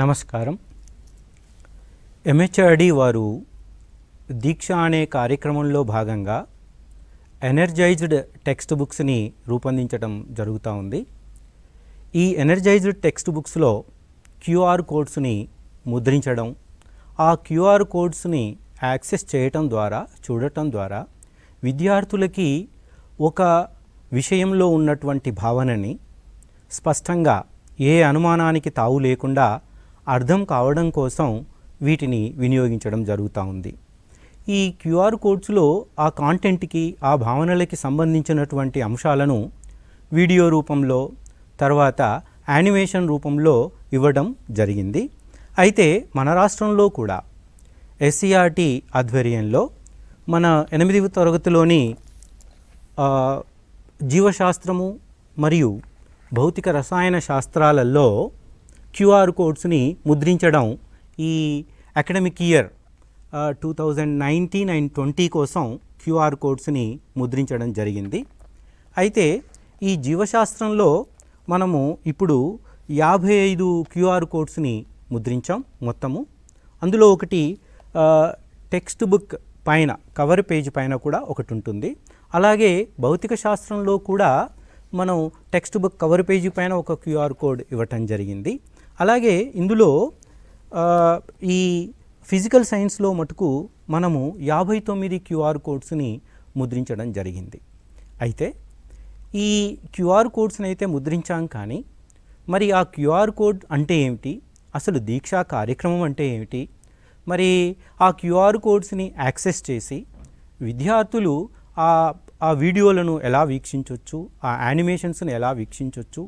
నమస్కారం ఎంహెచ్ఆర్డి వారు దీక్ష అనే కార్యక్రమంలో భాగంగా ఎనర్జైజ్డ్ టెక్స్ట్ బుక్స్ని రూపొందించడం జరుగుతూ ఉంది ఈ ఎనర్జైజ్డ్ టెక్స్ట్ బుక్స్లో క్యూఆర్ కోడ్స్ని ముద్రించడం ఆ క్యూఆర్ కోడ్స్ని యాక్సెస్ చేయటం ద్వారా చూడటం ద్వారా విద్యార్థులకి ఒక విషయంలో ఉన్నటువంటి భావనని స్పష్టంగా ఏ అనుమానానికి తావు లేకుండా అర్థం కావడం కోసం వీటిని వినియోగించడం జరుగుతూ ఉంది ఈ క్యూఆర్ కోడ్స్లో ఆ కాంటెంట్కి ఆ భావనలకి సంబంధించినటువంటి అంశాలను వీడియో రూపంలో తర్వాత యానిమేషన్ రూపంలో ఇవ్వడం జరిగింది అయితే మన రాష్ట్రంలో కూడా ఎస్సీఆర్టి ఆధ్వర్యంలో మన ఎనిమిదవ తరగతిలోని జీవశాస్త్రము మరియు భౌతిక రసాయన శాస్త్రాలలో క్యూఆర్ కోడ్స్ని ముద్రించడం ఈ academic year two thousand nineteen and twenty కోసం క్యూఆర్ కోడ్స్ని ముద్రించడం జరిగింది అయితే ఈ జీవశాస్త్రంలో మనము ఇప్పుడు యాభై ఐదు క్యూఆర్ కోడ్స్ని ముద్రించాం మొత్తము అందులో ఒకటి టెక్స్ట్ బుక్ పైన కవర్ పేజ్ పైన కూడా ఒకటి ఉంటుంది అలాగే భౌతిక శాస్త్రంలో కూడా మనం టెక్స్ట్ బుక్ కవర్ పేజీ పైన ఒక క్యూఆర్ కోడ్ ఇవ్వటం జరిగింది అలాగే ఇందులో ఈ ఫిజికల్ సైన్స్లో మటుకు మనము యాభై తొమ్మిది క్యూఆర్ కోడ్స్ని ముద్రించడం జరిగింది అయితే ఈ క్యూఆర్ కోడ్స్ని అయితే ముద్రించాం కానీ మరి ఆ క్యూఆర్ కోడ్ అంటే ఏమిటి అసలు దీక్షా కార్యక్రమం అంటే ఏమిటి మరి ఆ క్యూఆర్ కోడ్స్ని యాక్సెస్ చేసి విద్యార్థులు ఆ ఆ వీడియోలను ఎలా వీక్షించవచ్చు ఆ యానిమేషన్స్ని ఎలా వీక్షించవచ్చు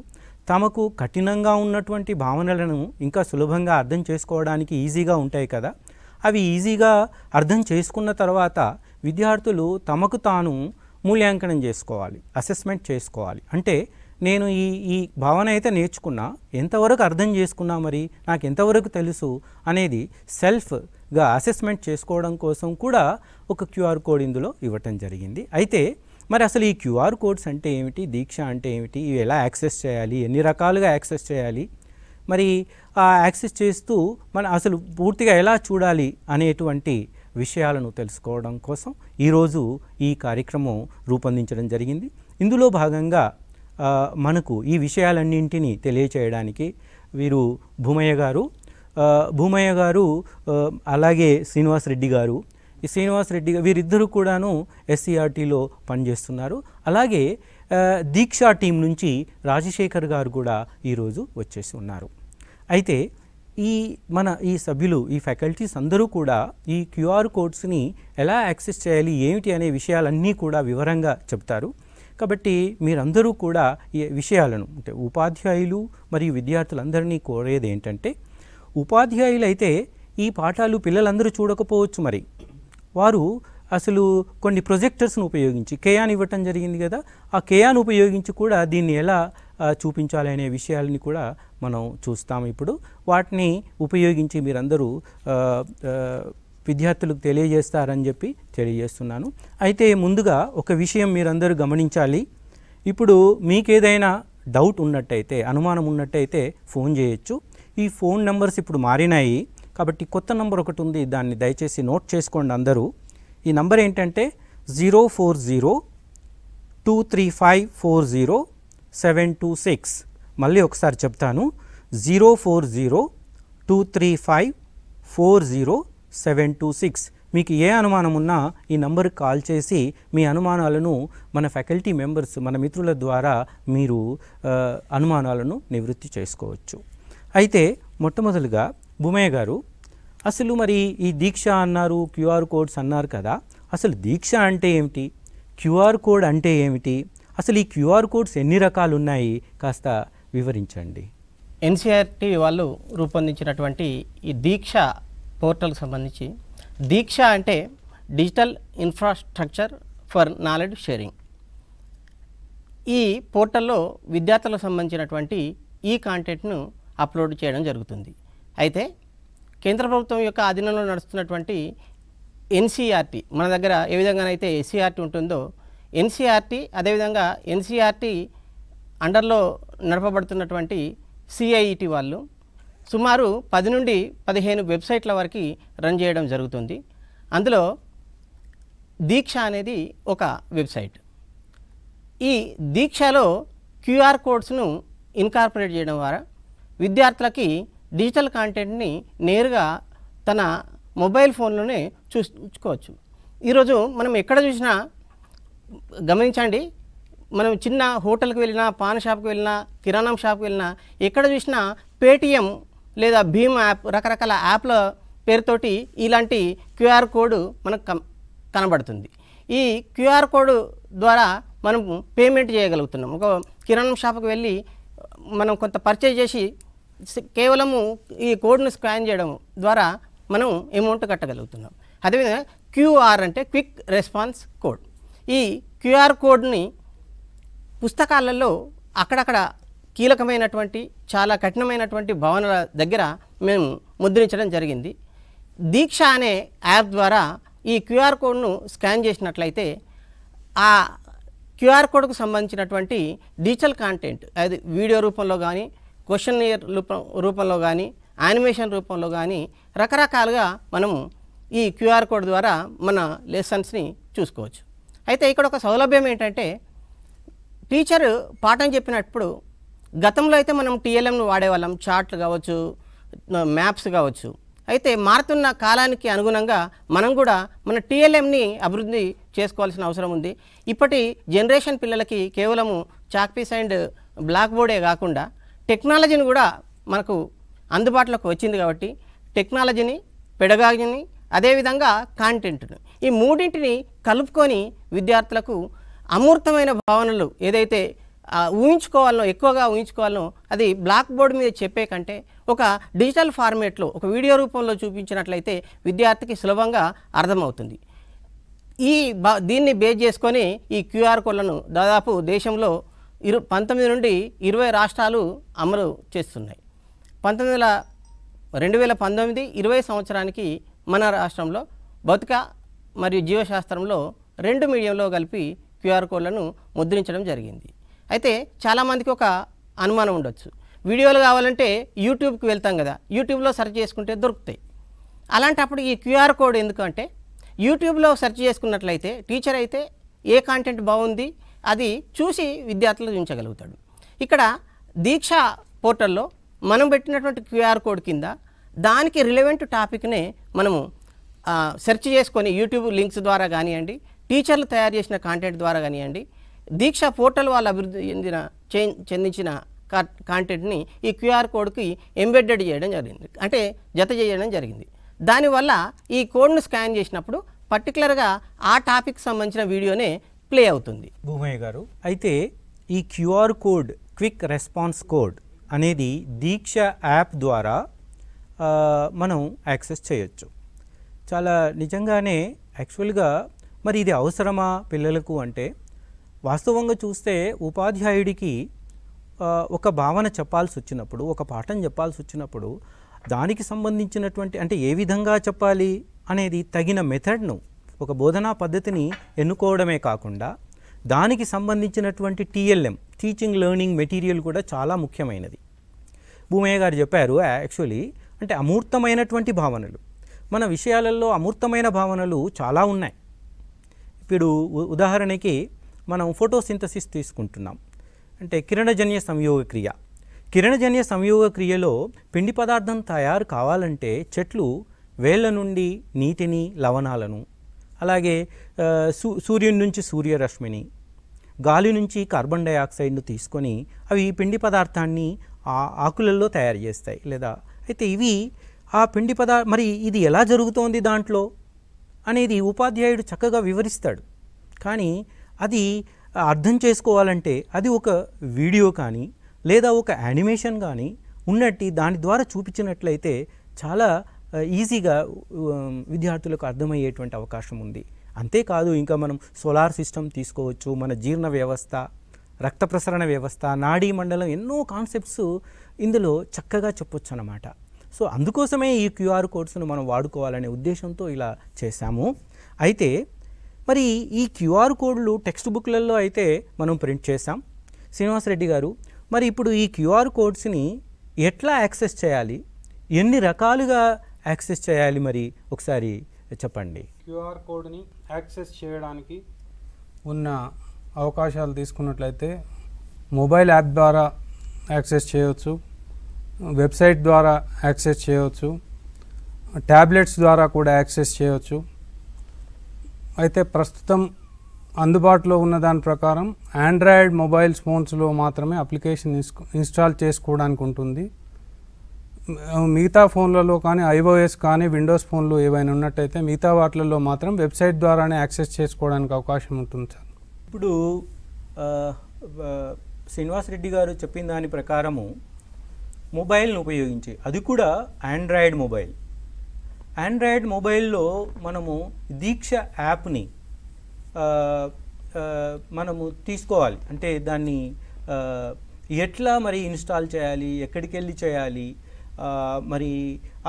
తమకు కఠినంగా ఉన్నటువంటి భావనలను ఇంకా సులభంగా అర్థం చేసుకోవడానికి ఈజీగా ఉంటాయి కదా అవి ఈజీగా అర్థం చేసుకున్న తర్వాత విద్యార్థులు తమకు తాను మూల్యాంకనం చేసుకోవాలి అసెస్మెంట్ చేసుకోవాలి అంటే నేను ఈ ఈ భావన అయితే నేర్చుకున్నా ఎంతవరకు అర్థం చేసుకున్నా మరి నాకు ఎంతవరకు తెలుసు అనేది సెల్ఫ్గా అసెస్మెంట్ చేసుకోవడం కోసం కూడా ఒక క్యూఆర్ కోడ్ ఇందులో ఇవ్వటం జరిగింది అయితే మరి అసలు ఈ క్యూఆర్ కోడ్స్ అంటే ఏమిటి దీక్ష అంటే ఏమిటి ఇవి ఎలా యాక్సెస్ చేయాలి ఎన్ని రకాలుగా యాక్సెస్ చేయాలి మరి ఆ యాక్సెస్ చేస్తూ మనం అసలు పూర్తిగా ఎలా చూడాలి అనేటువంటి విషయాలను తెలుసుకోవడం కోసం ఈరోజు ఈ కార్యక్రమం రూపొందించడం జరిగింది ఇందులో భాగంగా మనకు ఈ విషయాలన్నింటినీ తెలియచేయడానికి వీరు భూమయ్య గారు భూమయ్య గారు అలాగే శ్రీనివాస్ రెడ్డి గారు ఈ శ్రీనివాస్ రెడ్డి వీరిద్దరూ కూడాను ఎస్సీఆర్టీలో పనిచేస్తున్నారు అలాగే దీక్షా టీం నుంచి రాజశేఖర్ గారు కూడా ఈరోజు వచ్చేసి ఉన్నారు అయితే ఈ మన ఈ సభ్యులు ఈ ఫ్యాకల్టీస్ అందరూ కూడా ఈ క్యూఆర్ కోడ్స్ని ఎలా యాక్సెస్ చేయాలి ఏమిటి అనే విషయాలన్నీ కూడా వివరంగా చెప్తారు కాబట్టి మీరందరూ కూడా ఈ విషయాలను అంటే ఉపాధ్యాయులు మరియు విద్యార్థులందరినీ కోరేది ఏంటంటే ఉపాధ్యాయులు అయితే ఈ పాఠాలు పిల్లలందరూ చూడకపోవచ్చు మరి వారు అసలు కొన్ని ప్రొజెక్టర్స్ను ఉపయోగించి కేయాన్ ఇవ్వటం జరిగింది కదా ఆ కేయాన్ ఉపయోగించి కూడా దీన్ని ఎలా చూపించాలి అనే విషయాలని కూడా మనం చూస్తాం ఇప్పుడు వాటిని ఉపయోగించి మీరందరూ విద్యార్థులకు తెలియజేస్తారని చెప్పి తెలియజేస్తున్నాను అయితే ముందుగా ఒక విషయం మీరందరూ గమనించాలి ఇప్పుడు మీకేదైనా డౌట్ ఉన్నట్టయితే అనుమానం ఉన్నట్టయితే ఫోన్ చేయొచ్చు ఈ ఫోన్ నెంబర్స్ ఇప్పుడు మారినాయి కాబట్టి కొత్త నంబర్ ఒకటి ఉంది దాన్ని దయచేసి నోట్ చేసుకోండి అందరూ ఈ నంబర్ ఏంటంటే zero four zero two three five four zero seven two six మళ్ళీ ఒకసారి చెప్తాను zero four zero two three five four zero seven two six మీకు ఏ అనుమానం ఉన్నా ఈ నంబర్కి కాల్ చేసి మీ అనుమానాలను మన ఫ్యాకల్టీ మెంబర్స్ మన మిత్రుల ద్వారా మీరు అనుమానాలను నివృత్తి చేసుకోవచ్చు అయితే మొట్టమొదలుగా భూమయ్య గారు అసలు మరి ఈ దీక్ష అన్నారు క్యూఆర్ కోడ్స్ అన్నారు కదా అసలు దీక్ష అంటే ఏమిటి క్యూఆర్ కోడ్ అంటే ఏమిటి అసలు ఈ క్యూఆర్ కోడ్స్ ఎన్ని రకాలు ఉన్నాయి కాస్త వివరించండి ఎన్సీఆర్టీ వాళ్ళు రూపొందించినటువంటి ఈ దీక్ష పోర్టల్కి సంబంధించి దీక్ష అంటే digital infrastructure for knowledge sharing ఈ పోర్టల్లో విద్యార్థులకు సంబంధించినటువంటి ఈ కాంటెంట్ను అప్లోడ్ చేయడం జరుగుతుంది అయితే కేంద్ర ప్రభుత్వం యొక్క ఆధీనంలో నడుస్తున్నటువంటి ఎన్సీఆర్టీ మన దగ్గర ఏ విధంగానైతే ఎస్సీఆర్టీ ఉంటుందో ఎన్సీఆర్టీ అదేవిధంగా ఎన్సీఆర్టీ అండర్లో నడపబడుతున్నటువంటి సిఐఈటి వాళ్ళు సుమారు పది నుండి పదిహేను వెబ్సైట్ల వరకు రన్ చేయడం జరుగుతుంది అందులో దీక్ష అనేది ఒక వెబ్సైట్ ఈ దీక్షలో క్యూఆర్ కోడ్స్ను ఇన్కార్పొరేట్ చేయడం ద్వారా విద్యార్థులకి డిజిటల్ కాంటెంట్ని నేరుగా తన మొబైల్ ఫోన్లోనే చూసుకోవచ్చు ఈరోజు మనం ఎక్కడ చూసినా గమనించండి మనం చిన్న హోటల్కి వెళ్ళినా పాన్ షాప్కి వెళ్ళినా కిరాణం షాప్కి వెళ్ళినా ఎక్కడ చూసినా పేటిఎం లేదా భీమ్ యాప్ రకరకాల యాప్ల పేరుతోటి ఇలాంటి క్యూఆర్ కోడ్ మనకు కనబడుతుంది ఈ క్యూఆర్ కోడ్ ద్వారా మనం పేమెంట్ చేయగలుగుతున్నాం ఒక కిరాణం షాప్కి వెళ్ళి మనం కొంత పర్చేజ్ చేసి కేవలము ఈ కోడ్ను స్కాన్ చేయడం ద్వారా మనం అమౌంట్ కట్టగలుగుతున్నాం అదేవిధంగా క్యూఆర్ అంటే క్విక్ రెస్పాన్స్ కోడ్ ఈ క్యూఆర్ కోడ్ని పుస్తకాలలో అక్కడక్కడ కీలకమైనటువంటి చాలా కఠినమైనటువంటి భవనాల దగ్గర మేము ముద్రించడం జరిగింది దీక్ష అనే యాప్ ద్వారా ఈ క్యూఆర్ కోడ్ను స్కాన్ చేసినట్లయితే ఆ క్యూఆర్ కోడ్కు సంబంధించినటువంటి డిజిటల్ కాంటెంట్ అది వీడియో రూపంలో కానీ క్వశ్చన్ రూపం రూపంలో కానీ యానిమేషన్ రూపంలో కానీ రకరకాలుగా మనము ఈ క్యూఆర్ కోడ్ ద్వారా మన లెసన్స్ని చూసుకోవచ్చు అయితే ఇక్కడ ఒక సౌలభ్యం ఏంటంటే టీచర్ పాఠం చెప్పినప్పుడు గతంలో అయితే మనం టీఎల్ఎంను వాడేవాళ్ళం చార్ట్లు కావచ్చు మ్యాప్స్ కావచ్చు అయితే మారుతున్న కాలానికి అనుగుణంగా మనం కూడా మన టీఎల్ఎంని అభివృద్ధి చేసుకోవాల్సిన అవసరం ఉంది ఇప్పటి జనరేషన్ పిల్లలకి కేవలము చాక్పీస్ అండ్ బ్లాక్ బోర్డే కాకుండా టెక్నాలజీని కూడా మనకు అందుబాటులోకి వచ్చింది కాబట్టి టెక్నాలజీని పెడగాజీని అదేవిధంగా కాంటెంట్ను ఈ మూడింటిని కలుపుకొని విద్యార్థులకు అమూర్తమైన భావనలు ఏదైతే ఊహించుకోవాలనో ఎక్కువగా ఊహించుకోవాలనో అది బ్లాక్ బోర్డు మీద చెప్పే కంటే ఒక డిజిటల్ ఫార్మేట్లో ఒక వీడియో రూపంలో చూపించినట్లయితే విద్యార్థికి సులభంగా అర్థమవుతుంది ఈ దీన్ని బేస్ చేసుకొని ఈ క్యూఆర్ కోడ్లను దాదాపు దేశంలో ఇరు పంతొమ్మిది నుండి ఇరవై రాష్ట్రాలు అమలు చేస్తున్నాయి పంతొమ్మిది వేల రెండు వేల పంతొమ్మిది ఇరవై సంవత్సరానికి మన రాష్ట్రంలో భౌతిక మరియు జీవశాస్త్రంలో రెండు మీడియంలో కలిపి క్యూఆర్ కోడ్లను ముద్రించడం జరిగింది అయితే చాలామందికి ఒక అనుమానం ఉండొచ్చు వీడియోలు కావాలంటే యూట్యూబ్కి వెళ్తాం కదా యూట్యూబ్లో సెర్చ్ చేసుకుంటే దొరుకుతాయి అలాంటప్పుడు ఈ క్యూఆర్ కోడ్ ఎందుకంటే యూట్యూబ్లో సెర్చ్ చేసుకున్నట్లయితే టీచర్ అయితే ఏ కాంటెంట్ బాగుంది అది చూసి విద్యార్థులు ఉంచగలుగుతాడు ఇక్కడ దీక్ష పోర్టల్లో మనం పెట్టినటువంటి క్యూఆర్ కోడ్ కింద దానికి రిలవెంట్ టాపిక్నే మనము సెర్చ్ చేసుకొని యూట్యూబ్ లింక్స్ ద్వారా కానివ్వండి టీచర్లు తయారు చేసిన కాంటెంట్ ద్వారా కానివ్వండి దీక్ష పోర్టల్ వాళ్ళు అభివృద్ధి చెందిన చెందించిన కాంటెంట్ని ఈ క్యూఆర్ కోడ్కి ఎంబెడ్డెడ్ చేయడం జరిగింది అంటే జత చేయడం జరిగింది దానివల్ల ఈ కోడ్ను స్కాన్ చేసినప్పుడు పర్టికులర్గా ఆ టాపిక్ సంబంధించిన వీడియోనే ప్లే అవుతుంది భూమయ్య గారు అయితే ఈ QR code quick response code అనేది దీక్ష యాప్ ద్వారా మనం యాక్సెస్ చేయొచ్చు చాలా నిజంగానే యాక్చువల్గా మరి ఇది అవసరమా పిల్లలకు అంటే వాస్తవంగా చూస్తే ఉపాధ్యాయుడికి ఒక భావన చెప్పాల్సి వచ్చినప్పుడు ఒక పాఠం చెప్పాల్సి వచ్చినప్పుడు దానికి సంబంధించినటువంటి అంటే ఏ విధంగా చెప్పాలి అనేది తగిన మెథడ్ను ఒక బోధనా పద్ధతిని ఎన్నుకోవడమే కాకుండా దానికి సంబంధించినటువంటి టీఎల్ఎం టీచింగ్ లెర్నింగ్ మెటీరియల్ కూడా చాలా ముఖ్యమైనది భూమయ్య గారు చెప్పారు యాక్చువల్లీ అంటే అమూర్తమైనటువంటి భావనలు మన విషయాలలో అమూర్తమైన భావనలు చాలా ఉన్నాయి ఇప్పుడు ఉదాహరణకి మనం ఫోటోసింథసిస్ తీసుకుంటున్నాం అంటే కిరణజన్య సంయోగ క్రియ కిరణజన్య సంయోగ క్రియలో పిండి పదార్థం తయారు కావాలంటే చెట్లు వేళ్ల నుండి నీటిని లవణాలను అలాగే సూర్యుని నుంచి సూర్యరశ్మిని గాలి నుంచి కార్బన్ డైఆక్సైడ్ను తీసుకొని అవి పిండి పదార్థాన్ని ఆ ఆకులలో తయారు చేస్తాయి లేదా అయితే ఇవి ఆ పిండి పదా మరి ఇది ఎలా జరుగుతోంది దాంట్లో అనేది ఉపాధ్యాయుడు చక్కగా వివరిస్తాడు కానీ అది అర్థం చేసుకోవాలంటే అది ఒక వీడియో కానీ లేదా ఒక యానిమేషన్ కానీ ఉన్నట్టు దాని ద్వారా చూపించినట్లయితే చాలా ఈజీగా విద్యార్థులకు అర్థమయ్యేటువంటి అవకాశం ఉంది అంతేకాదు ఇంకా మనం సోలార్ సిస్టమ్ తీసుకోవచ్చు మన జీర్ణ వ్యవస్థ రక్త ప్రసరణ వ్యవస్థ నాడీ మండలం ఎన్నో కాన్సెప్ట్స్ ఇందులో చక్కగా చెప్పొచ్చు అన్నమాట సో అందుకోసమే ఈ క్యూఆర్ కోడ్స్ను మనం వాడుకోవాలనే ఉద్దేశంతో ఇలా చేశాము అయితే మరి ఈ క్యూఆర్ కోడ్లు టెక్స్ట్ బుక్లలో అయితే మనం ప్రింట్ చేశాం శ్రీనివాసరెడ్డి గారు మరి ఇప్పుడు ఈ క్యూఆర్ కోడ్స్ని ఎట్లా యాక్సెస్ చేయాలి ఎన్ని రకాలుగా యాక్సెస్ చేయాలి మరి ఒకసారి చెప్పండి క్యూఆర్ కోడ్ని యాక్సెస్ చేయడానికి ఉన్న అవకాశాలు తీసుకున్నట్లయితే మొబైల్ యాప్ ద్వారా యాక్సెస్ చేయవచ్చు వెబ్సైట్ ద్వారా యాక్సెస్ చేయవచ్చు ట్యాబ్లెట్స్ ద్వారా కూడా యాక్సెస్ చేయవచ్చు అయితే ప్రస్తుతం అందుబాటులో ఉన్న దాని ప్రకారం ఆండ్రాయిడ్ మొబైల్స్ ఫోన్స్లో మాత్రమే అప్లికేషన్ ఇన్స్టాల్ చేసుకోవడానికి ఉంటుంది మిగతా ఫోన్లలో కానీ ఐఓఎస్ కానీ విండోస్ ఫోన్లు ఏవైనా ఉన్నట్టయితే మిగతా వాటిలలో మాత్రం వెబ్సైట్ ద్వారానే యాక్సెస్ చేసుకోవడానికి అవకాశం ఉంటుంది సార్ ఇప్పుడు శ్రీనివాస్ రెడ్డి గారు చెప్పిన దాని ప్రకారము మొబైల్ను ఉపయోగించి అది కూడా ఆండ్రాయిడ్ మొబైల్ ఆండ్రాయిడ్ మొబైల్లో మనము దీక్ష యాప్ని మనము తీసుకోవాలి అంటే దాన్ని ఎట్లా మరి ఇన్స్టాల్ చేయాలి ఎక్కడికి వెళ్ళి చేయాలి మరి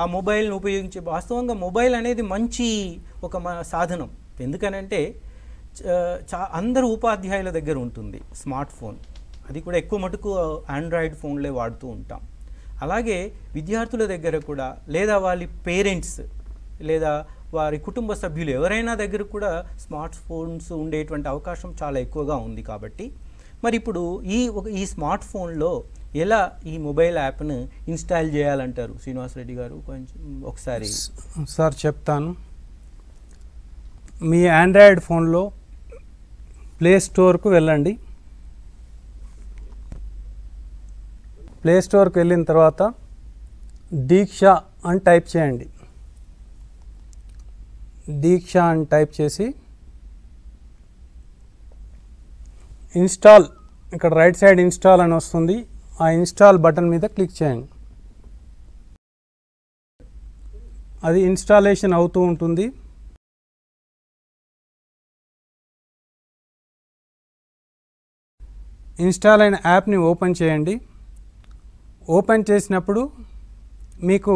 ఆ మొబైల్ను ఉపయోగించే వాస్తవంగా మొబైల్ అనేది మంచి ఒక సాధనం ఎందుకనంటే చా అందరు ఉపాధ్యాయుల దగ్గర ఉంటుంది స్మార్ట్ ఫోన్ అది కూడా ఎక్కువ మటుకు ఆండ్రాయిడ్ ఫోన్లే వాడుతూ ఉంటాం అలాగే విద్యార్థుల దగ్గర కూడా లేదా వాళ్ళ పేరెంట్స్ లేదా వారి కుటుంబ సభ్యులు ఎవరైనా దగ్గర కూడా స్మార్ట్ ఫోన్స్ ఉండేటువంటి అవకాశం చాలా ఎక్కువగా ఉంది కాబట్టి మరి ఇప్పుడు ఈ ఒక ఈ స్మార్ట్ ఫోన్లో ఎలా ఈ మొబైల్ యాప్ను ఇన్స్టాల్ చేయాలంటారు శ్రీనివాసరెడ్డి గారు కొంచెం ఒకసారి సార్ చెప్తాను మీ ఆండ్రాయిడ్ ఫోన్లో ప్లే స్టోర్కు వెళ్ళండి ప్లే స్టోర్కి వెళ్ళిన తర్వాత దీక్ష అని టైప్ చేయండి దీక్ష అని టైప్ చేసి ఇన్స్టాల్ ఇక్కడ రైట్ సైడ్ ఇన్స్టాల్ అని వస్తుంది ఆ ఇన్స్టాల్ బటన్ మీద క్లిక్ చేయండి అది ఇన్స్టాలేషన్ అవుతూ ఉంటుంది ఇన్స్టాల్ అయిన యాప్ని ఓపెన్ చేయండి ఓపెన్ చేసినప్పుడు మీకు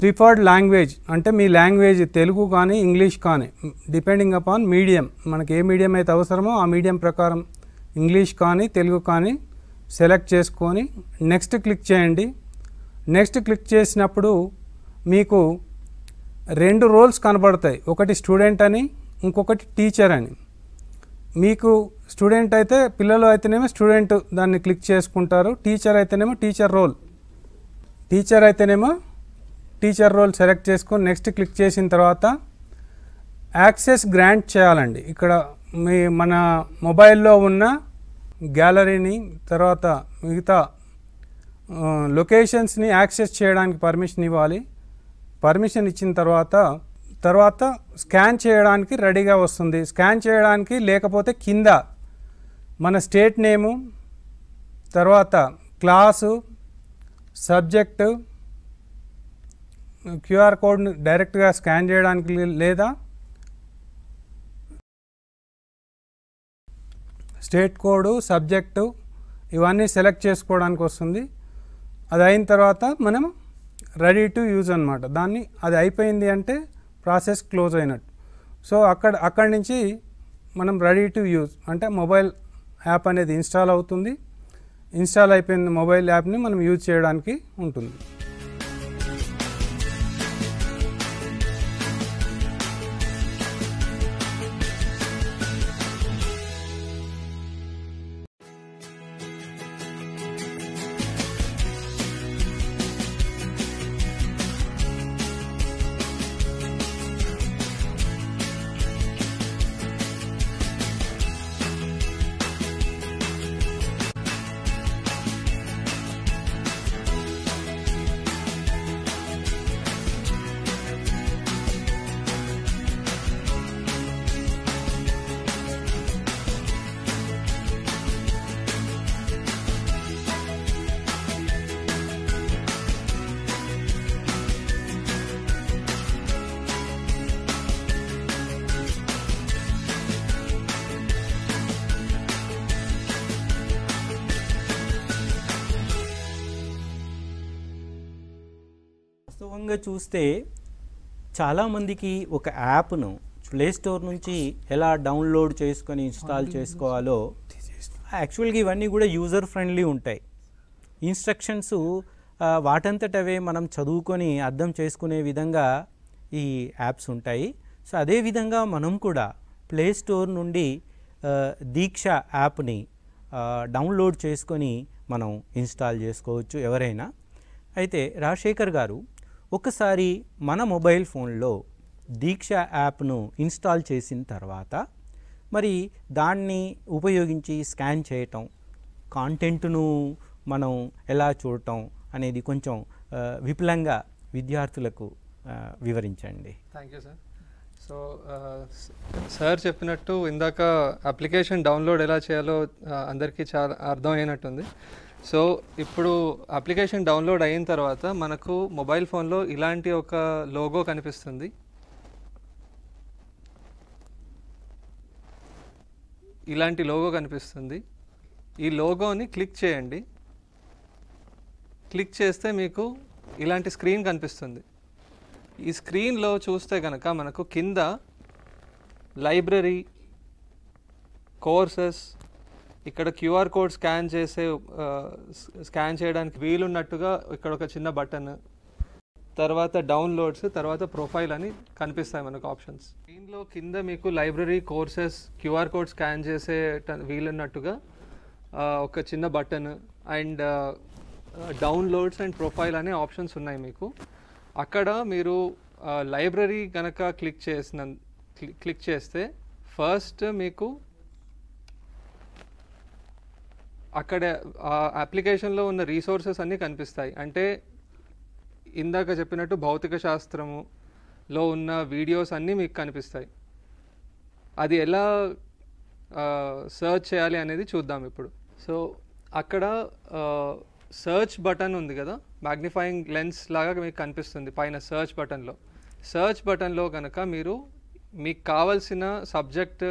ప్రిఫర్డ్ లాంగ్వేజ్ అంటే మీ లాంగ్వేజ్ తెలుగు కానీ ఇంగ్లీష్ కానీ డిపెండింగ్ అపాన్ మీడియం మనకి ఏ మీడియం అయితే అవసరమో ఆ మీడియం ప్రకారం ఇంగ్లీష్ కానీ తెలుగు కానీ సెలెక్ట్ చేసుకొని నెక్స్ట్ క్లిక్ చేయండి నెక్స్ట్ క్లిక్ చేసినప్పుడు మీకు రెండు రోల్స్ కనబడతాయి ఒకటి స్టూడెంట్ అని ఇంకొకటి టీచర్ అని మీకు స్టూడెంట్ అయితే పిల్లలు అయితేనేమో స్టూడెంట్ దాన్ని క్లిక్ చేసుకుంటారు టీచర్ అయితేనేమో టీచర్ రోల్ టీచర్ అయితేనేమో టీచర్ రోల్ సెలెక్ట్ చేసుకొని నెక్స్ట్ క్లిక్ చేసిన తర్వాత యాక్సెస్ గ్రాంట్ చేయాలండి ఇక్కడ మీ మన మొబైల్లో ఉన్న గ్యాలరీని తర్వాత మిగతా లొకేషన్స్ని యాక్సెస్ చేయడానికి పర్మిషన్ ఇవ్వాలి పర్మిషన్ ఇచ్చిన తర్వాత తర్వాత స్కాన్ చేయడానికి రెడీగా వస్తుంది స్కాన్ చేయడానికి లేకపోతే కింద మన స్టేట్ నేము తర్వాత క్లాసు సబ్జెక్టు క్యూఆర్ కోడ్ని డైరెక్ట్గా స్కాన్ చేయడానికి లేదా స్టేట్ కోడు సబ్జెక్టు ఇవన్నీ సెలెక్ట్ చేసుకోవడానికి వస్తుంది అది అయిన తర్వాత మనం రెడీ టు యూజ్ అనమాట దాన్ని అది అయిపోయింది అంటే ప్రాసెస్ క్లోజ్ అయినట్టు సో అక్కడ అక్కడి నుంచి మనం రెడీ టు యూజ్ అంటే మొబైల్ యాప్ అనేది ఇన్స్టాల్ అవుతుంది ఇన్స్టాల్ అయిపోయిన మొబైల్ యాప్ని మనం యూజ్ చేయడానికి ఉంటుంది చూస్తే చాలామందికి ఒక యాప్ను ప్లే స్టోర్ నుంచి ఎలా డౌన్లోడ్ చేసుకొని ఇన్స్టాల్ చేసుకోవాలో యాక్చువల్గా ఇవన్నీ కూడా యూజర్ ఫ్రెండ్లీ ఉంటాయి ఇన్స్ట్రక్షన్స్ వాటంతటవే మనం చదువుకొని అర్థం చేసుకునే విధంగా ఈ యాప్స్ ఉంటాయి సో అదేవిధంగా మనం కూడా ప్లే స్టోర్ నుండి దీక్ష యాప్ని డౌన్లోడ్ చేసుకొని మనం ఇన్స్టాల్ చేసుకోవచ్చు ఎవరైనా అయితే రాజశేఖర్ గారు ఒకసారి మన మొబైల్ ఫోన్లో దీక్ష యాప్ను ఇన్స్టాల్ చేసిన తర్వాత మరి దాన్ని ఉపయోగించి స్కాన్ చేయటం కాంటెంట్ను మనం ఎలా చూడటం అనేది కొంచెం విపులంగా విద్యార్థులకు వివరించండి thank you sir so sir చెప్పినట్టు ఇందాక అప్లికేషన్ డౌన్లోడ్ ఎలా చేయాలో అందరికీ చాలా అర్థమైనట్టుంది సో ఇప్పుడు అప్లికేషన్ డౌన్లోడ్ అయిన తర్వాత మనకు మొబైల్ ఫోన్లో ఇలాంటి ఒక లోగో కనిపిస్తుంది ఇలాంటి లోగో కనిపిస్తుంది ఈ లోగోని క్లిక్ చేయండి క్లిక్ చేస్తే మీకు ఇలాంటి స్క్రీన్ కనిపిస్తుంది ఈ స్క్రీన్లో చూస్తే కనుక మనకు కింద లైబ్రరీ కోర్సెస్ ఇక్కడ క్యూఆర్ కోడ్ స్కాన్ చేసే స్కాన్ చేయడానికి వీలున్నట్టుగా ఇక్కడ ఒక చిన్న బటన్ తర్వాత డౌన్లోడ్స్ తర్వాత ప్రొఫైల్ అని కనిపిస్తాయి మనకు ఆప్షన్స్ దీనిలో కింద మీకు library courses QR code scan చేసే వీలున్నట్టుగా ఒక చిన్న button and downloads and profile అనే ఆప్షన్స్ ఉన్నాయి మీకు అక్కడ మీరు లైబ్రరీ కనుక క్లిక్ చేసిన క్లిక్ చేస్తే ఫస్ట్ మీకు అక్కడ ఆ అప్లికేషన్లో ఉన్న రీసోర్సెస్ అన్నీ కనిపిస్తాయి అంటే ఇందాక చెప్పినట్టు భౌతిక శాస్త్రములో ఉన్న వీడియోస్ అన్నీ మీకు కనిపిస్తాయి అది ఎలా సర్చ్ చేయాలి అనేది చూద్దాం ఇప్పుడు సో అక్కడ సర్చ్ బటన్ ఉంది కదా మ్యాగ్నిఫైయింగ్ లెన్స్ లాగా మీకు కనిపిస్తుంది పైన సర్చ్ బటన్లో సర్చ్ బటన్లో కనుక మీరు మీకు కావలసిన సబ్జెక్ట్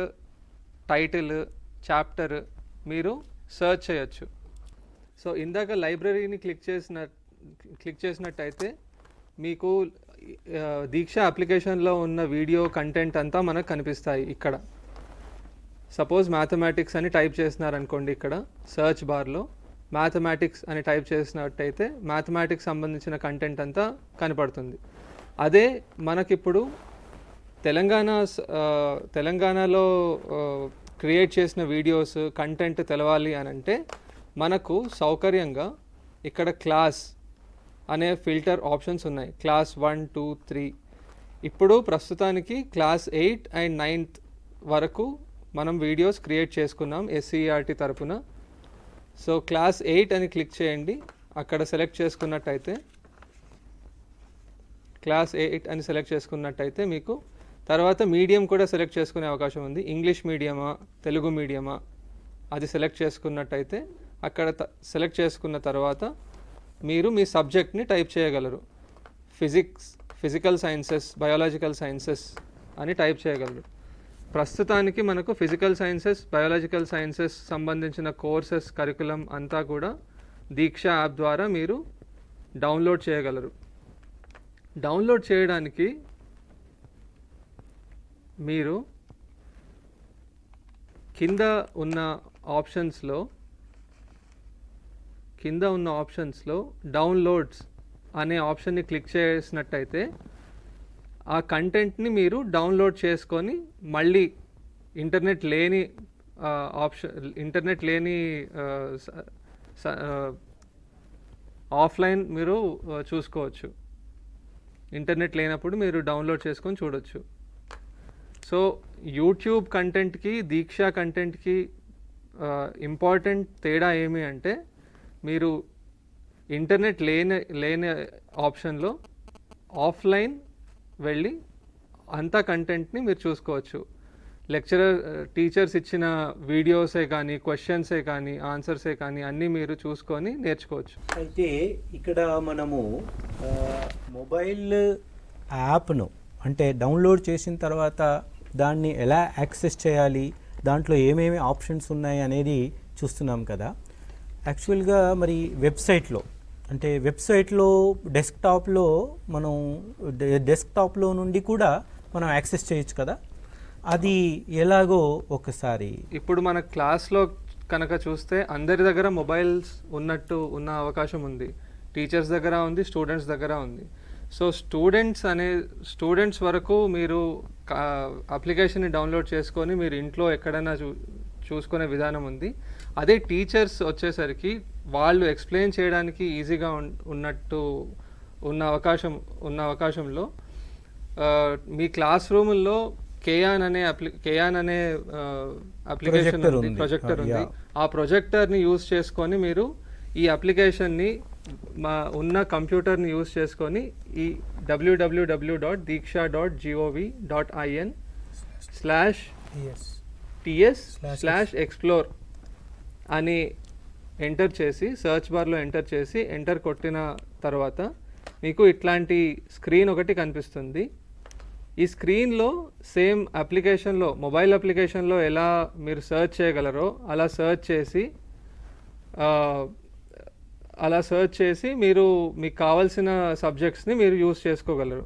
టైటిల్ చాప్టర్ మీరు సర్చ్ చేయొచ్చు సో ఇందాక లైబ్రరీని క్లిక్ చేసిన క్లిక్ చేసినట్టయితే మీకు దీక్ష అప్లికేషన్లో ఉన్న వీడియో కంటెంట్ అంతా మనకు కనిపిస్తాయి ఇక్కడ సపోజ్ మ్యాథమెటిక్స్ అని టైప్ చేసినారనుకోండి ఇక్కడ సర్చ్ బార్లో మ్యాథమెటిక్స్ అని టైప్ చేసినట్టయితే మ్యాథమెటిక్స్ సంబంధించిన కంటెంట్ అంతా కనపడుతుంది అదే మనకిప్పుడు తెలంగాణ తెలంగాణలో క్రియేట్ చేసిన వీడియోస్ కంటెంట్ తెలవాలి అని అంటే మనకు సౌకర్యంగా ఇక్కడ క్లాస్ అనే ఫిల్టర్ ఆప్షన్స్ ఉన్నాయి క్లాస్ వన్ టూ త్రీ ఇప్పుడు ప్రస్తుతానికి క్లాస్ ఎయిట్ అండ్ నైన్త్ వరకు మనం వీడియోస్ క్రియేట్ చేసుకున్నాం ఎస్సీఆర్టీ తరఫున సో క్లాస్ ఎయిట్ అని క్లిక్ చేయండి అక్కడ సెలెక్ట్ చేసుకున్నట్టయితే క్లాస్ ఎయిట్ అని సెలెక్ట్ చేసుకున్నట్టయితే మీకు తర్వాత మీడియం కూడా సెలెక్ట్ చేసుకునే అవకాశం ఉంది ఇంగ్లీష్ మీడియమా తెలుగు మీడియమా అది సెలెక్ట్ చేసుకున్నట్టయితే అక్కడ సెలెక్ట్ చేసుకున్న తర్వాత మీరు మీ సబ్జెక్ట్ని టైప్ చేయగలరు physics physical sciences biological sciences అని టైప్ చేయగలరు ప్రస్తుతానికి మనకు ఫిజికల్ సైన్సెస్ బయాలజికల్ సైన్సెస్ సంబంధించిన కోర్సెస్ కరికులం అంతా కూడా దీక్ష యాప్ ద్వారా మీరు డౌన్లోడ్ చేయగలరు డౌన్లోడ్ చేయడానికి మీరు కింద ఉన్న ఆప్షన్స్లో కింద ఉన్న ఆప్షన్స్లో డౌన్లోడ్స్ అనే ఆప్షన్ని క్లిక్ చేసినట్టయితే ఆ కంటెంట్ని మీరు డౌన్లోడ్ చేసుకొని మళ్ళీ ఇంటర్నెట్ లేని ఆప్షన్ ఇంటర్నెట్ లేని ఆఫ్లైన్ మీరు చూసుకోవచ్చు ఇంటర్నెట్ లేనప్పుడు మీరు డౌన్లోడ్ చేసుకొని చూడొచ్చు సో యూట్యూబ్ కంటెంట్కి దీక్ష కంటెంట్కి ఇంపార్టెంట్ తేడా ఏమి అంటే మీరు ఇంటర్నెట్ లేని లేని ఆప్షన్లో ఆఫ్లైన్ వెళ్ళి అంత కంటెంట్ని మీరు చూసుకోవచ్చు లెక్చరర్ టీచర్స్ ఇచ్చిన వీడియోసే కానీ క్వశ్చన్సే కానీ ఆన్సర్సే కానీ అన్నీ మీరు చూసుకొని నేర్చుకోవచ్చు అయితే ఇక్కడ మనము మొబైల్ యాప్ను అంటే డౌన్లోడ్ చేసిన తర్వాత దాన్ని ఎలా యాక్సెస్ చేయాలి దాంట్లో ఏమేమి ఆప్షన్స్ ఉన్నాయి అనేది చూస్తున్నాం కదా యాక్చువల్గా మరి వెబ్సైట్లో అంటే వెబ్సైట్లో డెస్క్టాప్లో మనం డెస్క్టాప్లో నుండి కూడా మనం యాక్సెస్ చేయొచ్చు కదా అది ఎలాగో ఒకసారి ఇప్పుడు మన క్లాస్లో కనుక చూస్తే అందరి దగ్గర మొబైల్స్ ఉన్నట్టు ఉన్న అవకాశం ఉంది టీచర్స్ దగ్గర ఉంది స్టూడెంట్స్ దగ్గర ఉంది సో స్టూడెంట్స్ అనే స్టూడెంట్స్ వరకు మీరు అప్లికేషన్ని డౌన్లోడ్ చేసుకొని మీరు ఇంట్లో ఎక్కడైనా చూ చూసుకునే విధానం ఉంది అదే టీచర్స్ వచ్చేసరికి వాళ్ళు ఎక్స్ప్లెయిన్ చేయడానికి ఈజీగా ఉన్నట్టు ఉన్న అవకాశం ఉన్న అవకాశంలో మీ క్లాస్ రూముల్లో కేయాన్ అనే అప్లి కేయాన్ అనే అప్లికేషన్ ఉంది ప్రొజెక్టర్ ఉంది ఆ ప్రొజెక్టర్ని యూజ్ చేసుకొని మీరు ఈ అప్లికేషన్ని మా ఉన్న కంప్యూటర్ని యూజ్ చేసుకొని ఈ WWW dot Diksha dot GOV dot IN slash TS slash explore అని ఎంటర్ చేసి సర్చ్ బార్లో ఎంటర్ చేసి ఎంటర్ కొట్టిన తర్వాత మీకు ఇట్లాంటి స్క్రీన్ ఒకటి కనిపిస్తుంది ఈ స్క్రీన్లో సేమ్ అప్లికేషన్లో మొబైల్ అప్లికేషన్లో ఎలా మీరు సర్చ్ చేయగలరో అలా సర్చ్ చేసి అలా సెర్చ్ చేసి మీరు మీకు కావాల్సిన సబ్జెక్ట్స్ని మీరు యూస్ చేసుకోగలరు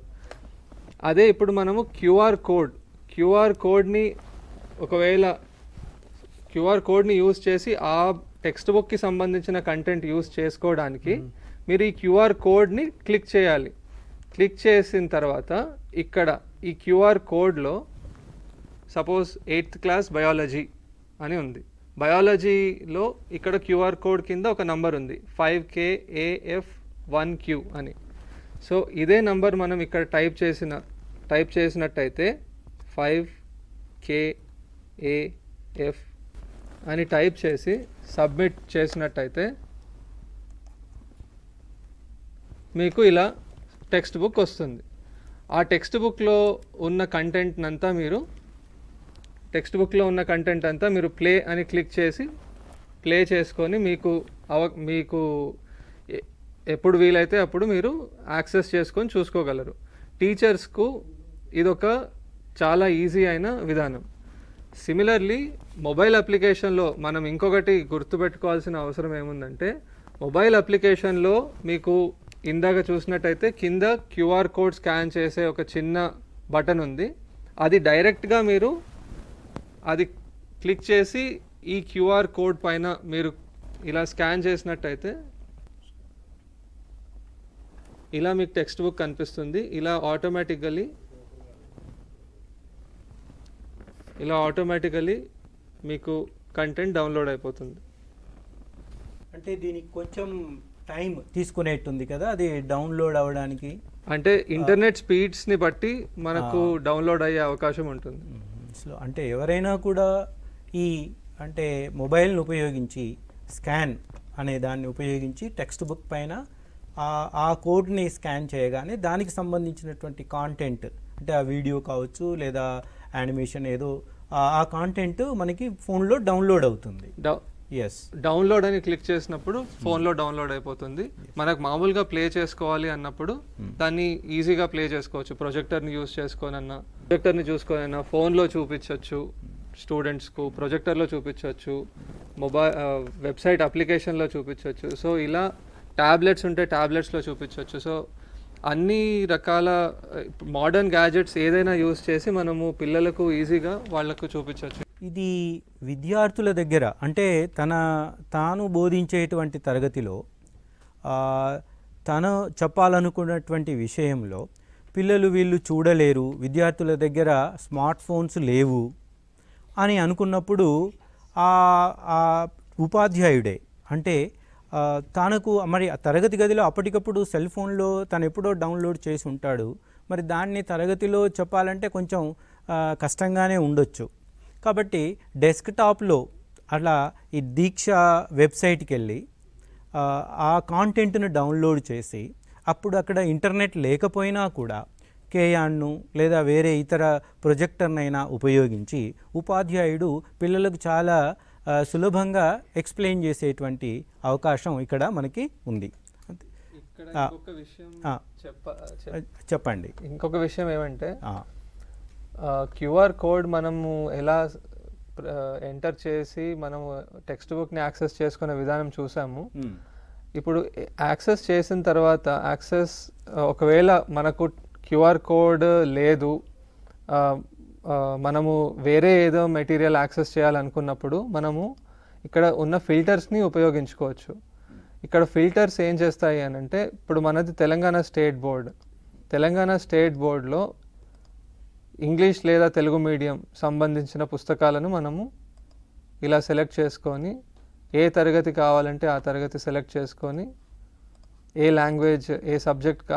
అదే ఇప్పుడు మనము క్యూఆర్ కోడ్ క్యూఆర్ కోడ్ని ఒకవేళ క్యూఆర్ కోడ్ని యూస్ చేసి ఆ టెక్స్ట్ బుక్కి సంబంధించిన కంటెంట్ యూస్ చేసుకోవడానికి hmm. మీరు ఈ క్యూఆర్ కోడ్ని క్లిక్ చేయాలి క్లిక్ చేసిన తర్వాత ఇక్కడ ఈ క్యూఆర్ కోడ్లో సపోజ్ ఎయిత్ క్లాస్ బయాలజీ అని ఉంది బయాలజీలో ఇక్కడ క్యూఆర్ కోడ్ కింద ఒక నంబర్ ఉంది five K AF one Q అని సో ఇదే నంబర్ మనం ఇక్కడ టైప్ చేసిన టైప్ చేసినట్టయితే ఫైవ్ కే అని టైప్ చేసి సబ్మిట్ చేసినట్టయితే మీకు ఇలా టెక్స్ట్ బుక్ వస్తుంది ఆ టెక్స్ట్ బుక్లో ఉన్న కంటెంట్నంతా మీరు టెక్స్ట్ బుక్లో ఉన్న కంటెంట్ అంతా మీరు ప్లే అని క్లిక్ చేసి ప్లే చేసుకొని మీకు అవ మీకు ఎప్పుడు వీలైతే అప్పుడు మీరు యాక్సెస్ చేసుకొని చూసుకోగలరు టీచర్స్కు ఇదొక చాలా ఈజీ అయిన విధానం సిమిలర్లీ మొబైల్ అప్లికేషన్లో మనం ఇంకొకటి గుర్తుపెట్టుకోవాల్సిన అవసరం ఏముందంటే మొబైల్ అప్లికేషన్లో మీకు ఇందాక చూసినట్టయితే కింద క్యూఆర్ కోడ్ స్కాన్ చేసే ఒక చిన్న బటన్ ఉంది అది డైరెక్ట్గా మీరు అది క్లిక్ చేసి ఈ క్యూఆర్ కోడ్ పైన మీరు ఇలా స్కాన్ చేసినట్టయితే ఇలా మీకు టెక్స్ట్ బుక్ కనిపిస్తుంది ఇలా ఆటోమేటికలీ ఇలా ఆటోమేటికలీ మీకు కంటెంట్ డౌన్లోడ్ అయిపోతుంది అంటే దీనికి కొంచెం టైం తీసుకునేట్టుంది కదా అది డౌన్లోడ్ అవ్వడానికి అంటే ఇంటర్నెట్ స్పీడ్స్ని బట్టి మనకు డౌన్లోడ్ అయ్యే అవకాశం ఉంటుంది కేసులో అంటే ఎవరైనా కూడా ఈ అంటే మొబైల్ను ఉపయోగించి స్కాన్ అనే దాన్ని ఉపయోగించి టెక్స్ట్ బుక్ పైన ఆ కోడ్ని స్కాన్ చేయగానే దానికి సంబంధించినటువంటి కాంటెంట్ అంటే ఆ వీడియో కావచ్చు లేదా యానిమేషన్ ఏదో ఆ కాంటెంట్ మనకి ఫోన్లో డౌన్లోడ్ అవుతుంది డౌన్లోడ్ అని క్లిక్ చేసినప్పుడు ఫోన్లో డౌన్లోడ్ అయిపోతుంది మనకు మామూలుగా ప్లే చేసుకోవాలి అన్నప్పుడు hmm. దాన్ని ఈజీగా ప్లే చేసుకోవచ్చు ప్రొజెక్టర్ని యూస్ చేసుకోనన్నా ప్రొజెక్టర్ని చూసుకోనన్నా ఫోన్లో చూపించవచ్చు స్టూడెంట్స్కు ప్రొజెక్టర్లో చూపించవచ్చు మొబైల్ వెబ్సైట్ అప్లికేషన్లో చూపించవచ్చు సో ఇలా ట్యాబ్లెట్స్ ఉంటే ట్యాబ్లెట్స్లో చూపించవచ్చు సో అన్ని రకాల మోడర్న్ గ్యాజెట్స్ ఏదైనా యూస్ చేసి మనము పిల్లలకు ఈజీగా వాళ్లకు చూపించవచ్చు ఇది విద్యార్థుల దగ్గర అంటే తన తాను బోధించేటువంటి తరగతిలో తను చెప్పాలనుకున్నటువంటి విషయంలో పిల్లలు వీళ్ళు చూడలేరు విద్యార్థుల దగ్గర స్మార్ట్ ఫోన్స్ లేవు అని అనుకున్నప్పుడు ఆ ఉపాధ్యాయుడే అంటే తనకు మరి తరగతి గదిలో అప్పటికప్పుడు సెల్ ఫోన్లో తను ఎప్పుడో డౌన్లోడ్ చేసి ఉంటాడు మరి దాన్ని తరగతిలో చెప్పాలంటే కొంచెం కష్టంగానే ఉండొచ్చు కాబట్టి డెస్క్టాప్లో అలా ఈ దీక్ష వెబ్సైట్కి వెళ్ళి ఆ కాంటెంట్ను డౌన్లోడ్ చేసి అప్పుడు అక్కడ ఇంటర్నెట్ లేకపోయినా కూడా కేయాన్ను లేదా వేరే ఇతర ప్రొజెక్టర్నైనా ఉపయోగించి ఉపాధ్యాయుడు పిల్లలకు చాలా సులభంగా ఎక్స్ప్లెయిన్ చేసేటువంటి అవకాశం ఇక్కడ మనకి ఉంది చెప్పండి ఇంకొక విషయం ఏమంటే క్యూఆర్ కోడ్ మనము ఎలా ఎంటర్ చేసి మనము టెక్స్ట్ బుక్ని యాక్సెస్ చేసుకునే విధానం చూసాము ఇప్పుడు యాక్సెస్ చేసిన తర్వాత యాక్సెస్ ఒకవేళ మనకు క్యూఆర్ కోడ్ లేదు మనము వేరే ఏదో మెటీరియల్ యాక్సెస్ చేయాలనుకున్నప్పుడు మనము ఇక్కడ ఉన్న ఫిల్టర్స్ని ఉపయోగించుకోవచ్చు ఇక్కడ ఫిల్టర్స్ ఏం చేస్తాయి అని అంటే ఇప్పుడు మనది Telangana state board Telangana state బోర్డులో ఇంగ్లీష్ లేదా తెలుగు మీడియం సంబంధించిన పుస్తకాలను మనము ఇలా సెలెక్ట్ చేసుకొని ఏ తరగతి కావాలంటే ఆ తరగతి సెలెక్ట్ చేసుకొని ఏ లాంగ్వేజ్ ఏ సబ్జెక్ట్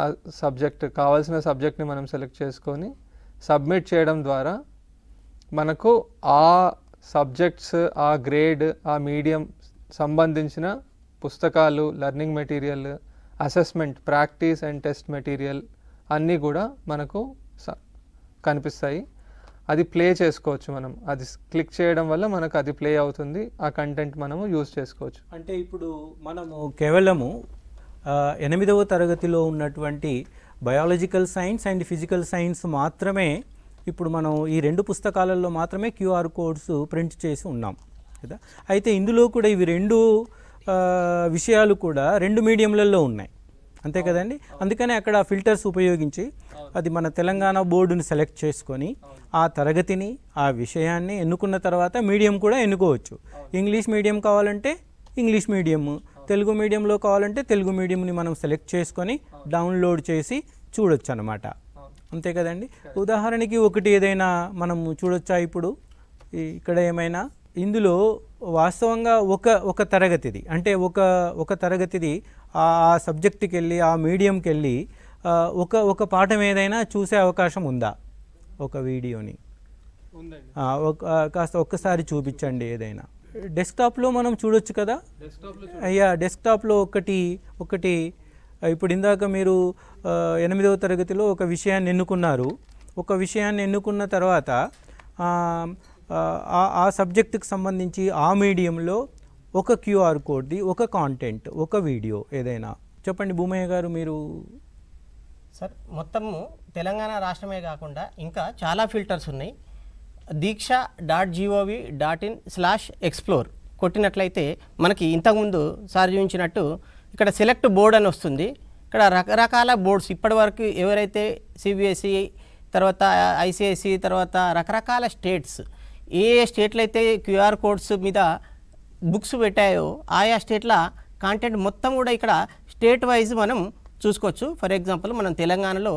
ఆ సబ్జెక్ట్ కావాల్సిన సబ్జెక్ట్ని మనం సెలెక్ట్ చేసుకొని సబ్మిట్ చేయడం ద్వారా మనకు ఆ సబ్జెక్ట్స్ ఆ గ్రేడ్ ఆ మీడియం సంబంధించిన పుస్తకాలు learning material assessment practice and test material అన్నీ కూడా మనకు కనిపిస్తాయి అది ప్లే చేసుకోవచ్చు మనం అది క్లిక్ చేయడం వల్ల మనకు అది ప్లే అవుతుంది ఆ కంటెంట్ మనము యూజ్ చేసుకోవచ్చు అంటే ఇప్పుడు మనము కేవలము ఎనిమిదవ తరగతిలో ఉన్నటువంటి biological science and physical science మాత్రమే ఇప్పుడు మనం ఈ రెండు పుస్తకాలలో మాత్రమే క్యూఆర్ కోడ్స్ ప్రింట్ చేసి ఉన్నాం కదా అయితే ఇందులో కూడా ఇవి రెండు విషయాలు కూడా రెండు మీడియంలలో ఉన్నాయి అంతే కదండి అందుకనే అక్కడ ఫిల్టర్స్ ఉపయోగించి అది మన తెలంగాణ బోర్డుని సెలెక్ట్ చేసుకొని ఆ తరగతిని ఆ విషయాన్ని ఎన్నుకున్న తర్వాత మీడియం కూడా ఎన్నుకోవచ్చు ఇంగ్లీష్ మీడియం కావాలంటే ఇంగ్లీష్ మీడియము తెలుగు మీడియంలో కావాలంటే తెలుగు మీడియంని మనం సెలెక్ట్ చేసుకొని డౌన్లోడ్ చేసి చూడొచ్చు అనమాట అంతే కదండి ఉదాహరణకి ఒకటి ఏదైనా మనం చూడొచ్చా ఇప్పుడు ఇక్కడ ఏమైనా ఇందులో వాస్తవంగా ఒక ఒక తరగతిది అంటే ఒక ఒక తరగతిది ఆ సబ్జెక్టుకి వెళ్ళి ఆ మీడియంకి వెళ్ళి ఒక ఒక పాఠం ఏదైనా చూసే అవకాశం ఉందా ఒక వీడియోని ఒక కాస్త ఒక్కసారి చూపించండి ఏదైనా డెస్క్టాప్లో మనం చూడొచ్చు కదా అయ్యా డెస్క్టాప్లో ఒకటి ఒకటి ఇప్పుడు ఇందాక మీరు ఎనిమిదవ తరగతిలో ఒక విషయాన్ని ఎన్నుకున్నారు ఒక విషయాన్ని ఎన్నుకున్న తర్వాత ఆ సబ్జెక్టుకి సంబంధించి ఆ మీడియంలో ఒక క్యూఆర్ కోడ్ది ఒక కాంటెంట్ ఒక వీడియో ఏదైనా చెప్పండి భూమయ్య గారు మీరు సార్ మొత్తము తెలంగాణ రాష్ట్రమే కాకుండా ఇంకా చాలా ఫిల్టర్స్ ఉన్నాయి Diksha dot GOV dot in slash explore కొట్టినట్లయితే మనకి ఇంతకుముందు సార్ చూపించినట్టు ఇక్కడ సెలెక్ట్ బోర్డ్ అని వస్తుంది ఇక్కడ రకరకాల బోర్డ్స్ ఇప్పటివరకు ఎవరైతే సిబిఎస్ఈ తర్వాత ఐసిఐసి తర్వాత రకరకాల స్టేట్స్ ఏ స్టేట్లు అయితే క్యూఆర్ కోడ్స్ మీద బుక్స్ పెట్టాయో ఆయా స్టేట్ల కాంటెంట్ మొత్తం కూడా ఇక్కడ స్టేట్ వైజ్ మనం చూసుకోవచ్చు ఫర్ ఎగ్జాంపుల్ మనం తెలంగాణలో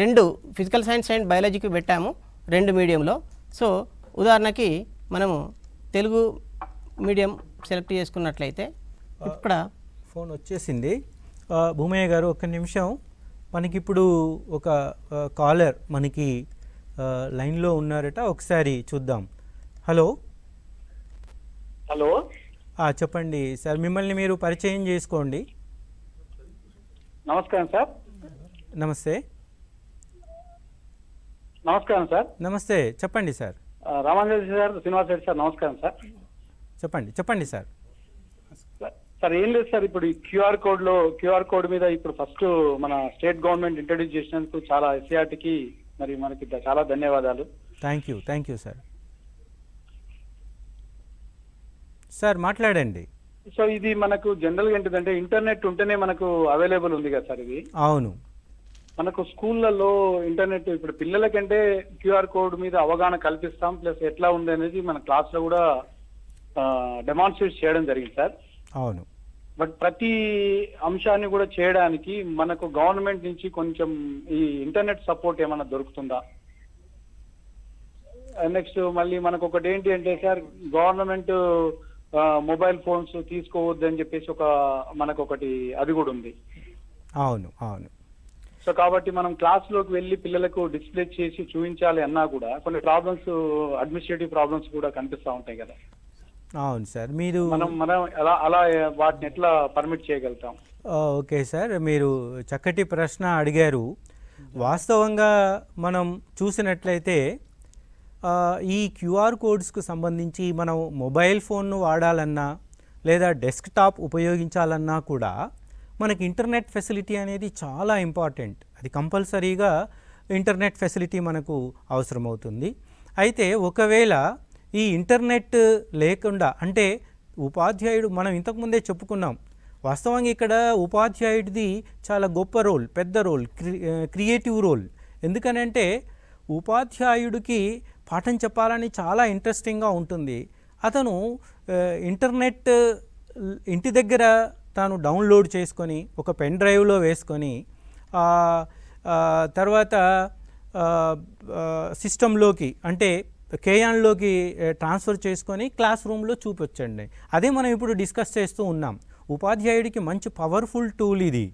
రెండు ఫిజికల్ సైన్స్ అండ్ బయాలజీకి పెట్టాము రెండు మీడియంలో సో ఉదాహరణకి మనము తెలుగు మీడియం సెలెక్ట్ చేసుకున్నట్లయితే ఇక్కడ ఫోన్ వచ్చేసింది భూమయ్య గారు ఒక నిమిషం మనకి ఇప్పుడు ఒక కాలర్ మనకి లైన్లో ఉన్నారట ఒకసారి చూద్దాం హలో హలో చెప్పండి సార్ మిమ్మల్ని మీరు పరిచయం చేసుకోండి నమస్కారం సార్ నమస్తే నమస్కారం సార్ నమస్తే చెప్పండి sir Ramanjali sir Srinivas Reddy sir నమస్కారం సార్ చెప్పండి చెప్పండి సార్ సార్ ఏం లేదు సార్ ఇప్పుడు ఈ క్యూఆర్ కోడ్ లో క్యూఆర్ కోడ్ మీద ఇప్పుడు ఫస్ట్ మన స్టేట్ గవర్నమెంట్ ఇంట్రడ్యూస్ చేసినందుకు చాలా ఎస్ఆర్టీకి మరి మనకి చాలా ధన్యవాదాలు thank you thank you sir sir మాట్లాడండి సో ఇది మనకు జనరల్ గా ఏంటిదంటే ఇంటర్నెట్ ఉంటేనే మనకు అవైలబుల్ ఉంది కదా సార్ ఇది అవును మనకు స్కూళ్ళలో ఇంటర్నెట్ ఇప్పుడు పిల్లలకంటే క్యూఆర్ కోడ్ మీద అవగాహన కల్పిస్తాం ప్లస్ ఎట్లా ఉంది అనేది మన క్లాస్ లో కూడా డెమాన్స్ట్రేట్ చేయడం జరిగింది సార్ అవును బట్ ప్రతి అంశాన్ని కూడా చేయడానికి మనకు గవర్నమెంట్ నుంచి కొంచెం ఈ ఇంటర్నెట్ సపోర్ట్ ఏమైనా దొరుకుతుందా నెక్స్ట్ మళ్ళీ మనకు ఒకటి ఏంటి అంటే సార్ గవర్నమెంట్ మొబైల్ ఫోన్స్ తీసుకోవద్దని చెప్పేసి ఒక మనకు ఒకటి అది కూడా ఉంది అవును అవును సో కాబట్టి మనం క్లాస్ లోకి వెళ్ళి పిల్లలకు డిస్ప్లే చేసి చూపించాలి అన్నా కూడా కొన్ని ప్రాబ్లమ్స్ అడ్మినిస్ట్రేటివ్ ప్రాబ్లమ్స్ కూడా కనిపిస్తూ ఉంటాయి కదా అవును సార్ మీరు మనం మనం అలా అలా వాటిని ఎట్లా పర్మిట్ చేయగలుగుతాం ఓకే సార్ మీరు చక్కటి ప్రశ్న అడిగారు వాస్తవంగా మనం చూసినట్లయితే ఈ క్యూఆర్ కోడ్స్కు సంబంధించి మనం మొబైల్ ఫోన్ను వాడాలన్నా లేదా డెస్క్టాప్ ఉపయోగించాలన్నా కూడా మనకి ఇంటర్నెట్ ఫెసిలిటీ అనేది చాలా ఇంపార్టెంట్ అది కంపల్సరీగా ఇంటర్నెట్ ఫెసిలిటీ మనకు అవసరమవుతుంది అయితే ఒకవేళ ఈ ఇంటర్నెట్ లేకుండా అంటే ఉపాధ్యాయుడు మనం ఇంతకుముందే చెప్పుకున్నాం వాస్తవంగా ఇక్కడ ఉపాధ్యాయుడిది చాలా గొప్ప రోల్ పెద్ద రోల్ క్రియేటివ్ రోల్ ఎందుకనంటే ఉపాధ్యాయుడికి పాఠం చెప్పాలని చాలా ఇంట్రెస్టింగ్గా ఉంటుంది అతను ఇంటర్నెట్ ఇంటి దగ్గర తాను డౌన్లోడ్ చేసుకొని ఒక పెన్ డ్రైవ్లో వేసుకొని తర్వాత సిస్టంలోకి అంటే కేయాన్లోకి ట్రాన్స్ఫర్ చేసుకొని క్లాస్ రూమ్లో చూపించండి అదే మనం ఇప్పుడు డిస్కస్ చేస్తూ ఉన్నాం ఉపాధ్యాయుడికి మంచి పవర్ఫుల్ టూల్ ఇది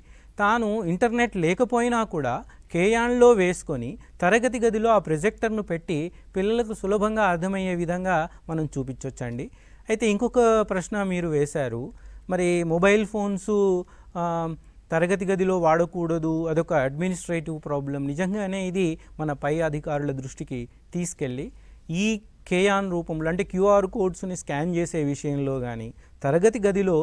తాను ఇంటర్నెట్ లేకపోయినా కూడా కేయాన్లో వేసుకొని తరగతి గదిలో ఆ ప్రొజెక్టర్ను పెట్టి పిల్లలకు సులభంగా అర్థమయ్యే విధంగా మనం చూపించవచ్చండి అయితే ఇంకొక ప్రశ్న మీరు వేశారు మరి మొబైల్ ఫోన్స్ తరగతి గదిలో వాడకూడదు అదొక అడ్మినిస్ట్రేటివ్ ప్రాబ్లం నిజంగానే ఇది మన పై అధికారుల దృష్టికి తీసుకెళ్ళి ఈ కేయాన్ రూపంలో అంటే క్యూఆర్ కోడ్స్ని స్కాన్ చేసే విషయంలో కానీ తరగతి గదిలో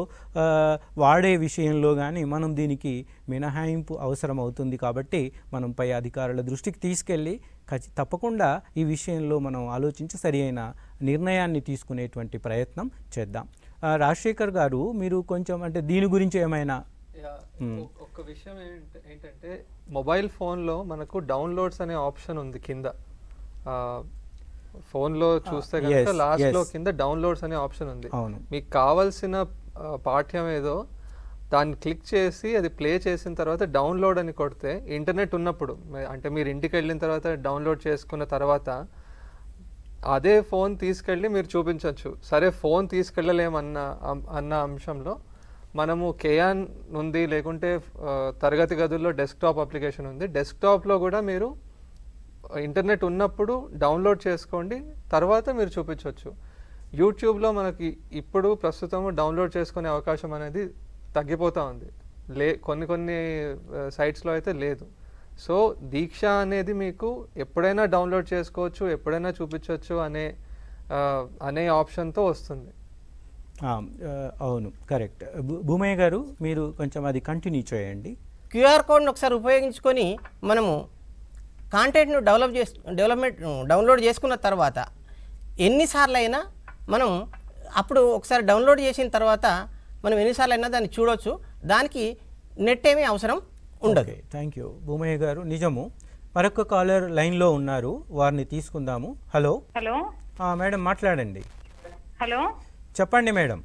వాడే విషయంలో కానీ మనం దీనికి మినహాయింపు అవసరం అవుతుంది కాబట్టి మనం పై అధికారుల దృష్టికి తీసుకెళ్ళి ఖచ్చి తప్పకుండా ఈ విషయంలో మనం ఆలోచించి సరి అయిన నిర్ణయాన్ని తీసుకునేటువంటి ప్రయత్నం చేద్దాం రాజశేఖర్ గారు మీరు కొంచెం అంటే దీని గురించి ఏమైనా ఒక విషయం ఏంటంటే మొబైల్ ఫోన్లో మనకు డౌన్లోడ్స్ అనే ఆప్షన్ ఉంది కింద ఫోన్ లో చూస్తే కనుక ah, లాస్ట్ లో కింద డౌన్లోడ్స్ అనే ఆప్షన్ ఉంది మీకు కావాల్సిన పాఠ్యం ఏదో దాన్ని క్లిక్ చేసి అది ప్లే చేసిన తర్వాత డౌన్లోడ్ అని కొడితే ఇంటర్నెట్ ఉన్నప్పుడు అంటే మీరు ఇంటికి వెళ్ళిన తర్వాత డౌన్లోడ్ చేసుకున్న తర్వాత అదే ఫోన్ తీసుకెళ్ళి మీరు చూపించవచ్చు సరే ఫోన్ తీసుకెళ్ళలేమన్న అన్న అంశంలో మనము కేయాన్ ఉంది లేకుంటే తరగతి గదుల్లో డెస్క్టాప్ అప్లికేషన్ ఉంది డెస్క్టాప్లో కూడా మీరు ఇంటర్నెట్ ఉన్నప్పుడు డౌన్లోడ్ చేసుకోండి తర్వాత మీరు చూపించవచ్చు యూట్యూబ్లో మనకి ఇప్పుడు ప్రస్తుతం డౌన్లోడ్ చేసుకునే అవకాశం అనేది తగ్గిపోతూ ఉంది లే కొన్ని కొన్ని సైట్స్లో అయితే లేదు సో దీక్ష అనేది మీకు ఎప్పుడైనా డౌన్లోడ్ చేసుకోవచ్చు ఎప్పుడైనా చూపించవచ్చు అనే అనే ఆప్షన్తో వస్తుంది అవును కరెక్ట్ భూమయ్య గారు మీరు కొంచెం అది కంటిన్యూ చేయండి క్యూఆర్ కోడ్ని ఒకసారి ఉపయోగించుకొని మనము కాంటెంట్ను డెవలప్ చేసు డెవలప్మెంట్ డౌన్లోడ్ చేసుకున్న తర్వాత ఎన్నిసార్లు అయినా మనం అప్పుడు ఒకసారి డౌన్లోడ్ చేసిన తర్వాత మనం ఎన్నిసార్లు అయినా దాన్ని చూడవచ్చు దానికి నెట్ ఏమీ అవసరం ఉండదు థ్యాంక్ యూ భూమయ్య గారు నిజము మరొక కాలర్ లైన్లో ఉన్నారు వారిని తీసుకుందాము హలో హలో మేడం మాట్లాడండి హలో చెప్పండి మేడం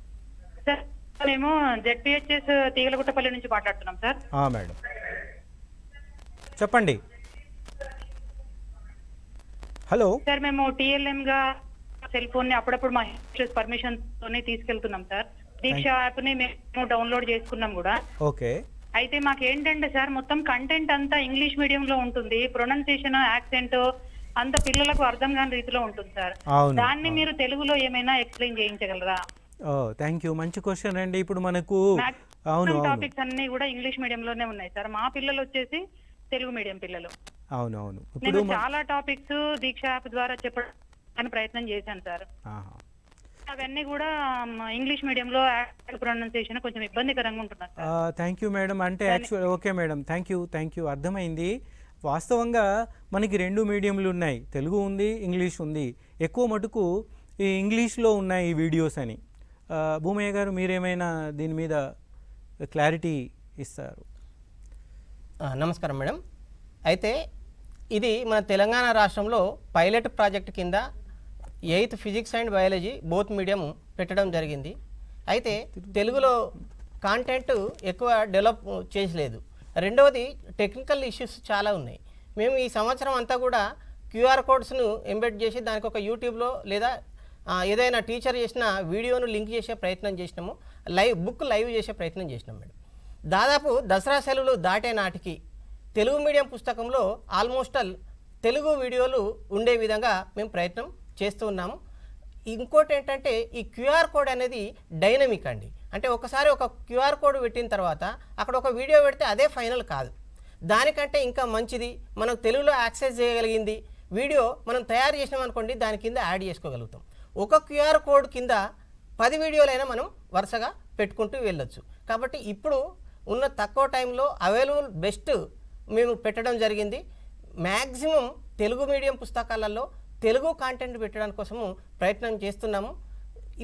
సార్ మేము జెడ్పిహెచ్ఎస్ తీగలగుట్టపల్లి నుంచి మాట్లాడుతున్నాం సార్ మేడం చెప్పండి హలో సార్ మేము టిఎల్ఎం గా సెల్ ఫోన్ ని అప్పుడప్పుడు మా హెల్త్ పర్మిషన్ తోనే తీసుకెళ్తున్నాం సార్ దీక్ష యాప్ ని మేము డౌన్లోడ్ చేసుకున్నాం కూడా ఓకే అయితే మాకు ఏంటంటే సార్ మొత్తం కంటెంట్ అంతా ఇంగ్లీష్ మీడియం లో ఉంటుంది ప్రొనౌన్సియేషన్ యాక్సెంట్ అంత పిల్లలకు అర్థం కాని రీతిలో ఉంటుంది సార్ దాన్ని మీరు తెలుగులో ఏమైనా ఎక్స్ప్లెయిన్ చేయించగలరా థ్యాంక్ యూ మంచి క్వశ్చన్ అండి ఇప్పుడు మనకు టాపిక్స్ అన్ని కూడా ఇంగ్లీష్ మీడియం లోనే ఉన్నాయి సార్ మా పిల్లలు వచ్చేసి తెలుగు మీడియం పిల్లలు అవునవును నేను చాలా టాపిక్స్ దీక్ష యాప్ ద్వారా చెప్పడానికి ప్రయత్నం చేశాను సార్ అవన్నీ కూడా ఇంగ్లీష్ మీడియం లో ప్రొనౌన్సియేషన్ కొంచెం ఇబ్బందికరంగా ఉంటున్నారు థ్యాంక్ యూ మేడం అంటే actual okay madam thank you thank you అర్థమైంది వాస్తవంగా మనకి రెండు మీడియంలు ఉన్నాయి తెలుగు ఉంది ఇంగ్లీష్ ఉంది ఎక్కువ మటుకు ఈ ఇంగ్లీష్లో ఉన్నాయి ఈ వీడియోస్ అని భూమయ్య గారు మీరేమైనా దీని మీద క్లారిటీ ఇస్తారు నమస్కారం మేడం అయితే ఇది మన తెలంగాణ రాష్ట్రంలో పైలట్ ప్రాజెక్ట్ కింద eighth physics and biology both medium పెట్టడం జరిగింది అయితే తెలుగులో కాంటెంట్ ఎక్కువ డెవలప్ చేయలేదు రెండవది టెక్నికల్ ఇష్యూస్ చాలా ఉన్నాయి మేము ఈ సంవత్సరం అంతా కూడా క్యూఆర్ కోడ్స్ను ఎంబెడ్ చేసి దానికి ఒక యూట్యూబ్లో లేదా ఏదైనా టీచర్ చేసిన వీడియోను లింక్ చేసే ప్రయత్నం చేసినాము లైవ్ బుక్ లైవ్ చేసే ప్రయత్నం చేసినాం మేడం దాదాపు దసరా సెలవులు దాటే నాటికి తెలుగు మీడియం పుస్తకంలో ఆల్మోస్ట్ ఆల్ తెలుగు వీడియోలు ఉండే విధంగా మేము ప్రయత్నం చేస్తూ ఉన్నాము ఇంకోటి ఏంటంటే ఈ క్యూఆర్ కోడ్ అనేది డైనమిక్ అండి అంటే ఒకసారి ఒక క్యూఆర్ కోడ్ పెట్టిన తర్వాత అక్కడ ఒక వీడియో పెడితే అదే ఫైనల్ కాదు దానికంటే ఇంకా మంచిది మనం తెలుగులో యాక్సెస్ చేయగలిగింది వీడియో మనం తయారు చేసినాం అనుకోండి దాని కింద యాడ్ చేసుకోగలుగుతాం ఒక క్యూఆర్ కోడ్ కింద పది వీడియోలైనా మనం వరుసగా పెట్టుకుంటూ వెళ్ళొచ్చు కాబట్టి ఇప్పుడు ఉన్న తక్కువ టైంలో అవైలబుల్ బెస్ట్ మేము పెట్టడం జరిగింది మ్యాక్సిమం తెలుగు మీడియం పుస్తకాలలో తెలుగు కాంటెంట్ పెట్టడానికి కోసము ప్రయత్నం చేస్తున్నాము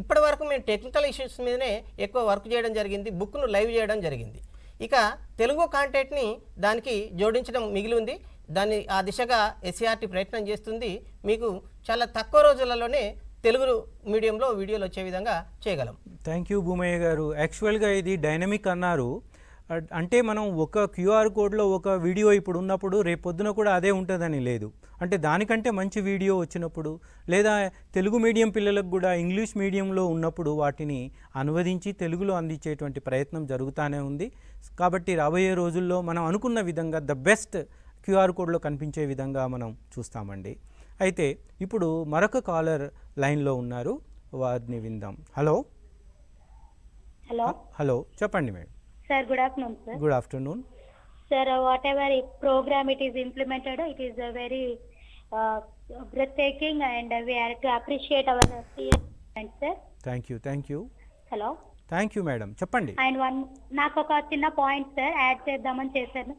ఇప్పటి వరకు మేము టెక్నికల్ ఇష్యూస్ మీదనే ఎక్కువ వర్క్ చేయడం జరిగింది బుక్ను లైవ్ చేయడం జరిగింది ఇక తెలుగు కాంటెంట్ని దానికి జోడించడం మిగిలి ఉంది దాన్ని ఆ దిశగా ఎస్సీఆర్టీ e ప్రయత్నం చేస్తుంది మీకు చాలా తక్కువ రోజులలోనే తెలుగు మీడియంలో వీడియోలు వచ్చే విధంగా చేయగలం థ్యాంక్ యూ భూమయ్య గారు యాక్చువల్గా ఇది డైనమిక్ అన్నారు అంటే మనం ఒక క్యూఆర్ కోడ్లో ఒక వీడియో ఇప్పుడు ఉన్నప్పుడు రేపు పొద్దున కూడా అదే ఉంటుందని లేదు అంటే దానికంటే మంచి వీడియో వచ్చినప్పుడు లేదా తెలుగు మీడియం పిల్లలకు కూడా ఇంగ్లీష్ మీడియంలో ఉన్నప్పుడు వాటిని అనువదించి తెలుగులో అందించేటువంటి ప్రయత్నం జరుగుతూనే ఉంది కాబట్టి రాబోయే రోజుల్లో మనం అనుకున్న విధంగా ద బెస్ట్ క్యూఆర్ కోడ్లో కనిపించే విధంగా మనం చూస్తామండి అయితే ఇప్పుడు మరొక కాలర్ లైన్లో ఉన్నారు వారిని విందాం హలో హలో హలో చెప్పండి madam sir good afternoon sir good afternoon sir whatever program it is implemented it is very breathtaking and we are to appreciate our and sir thank you thank you hello thank you madam చెప్పండి and one నాకు ఒక చిన్న point sir add చేద్దామని చేశాను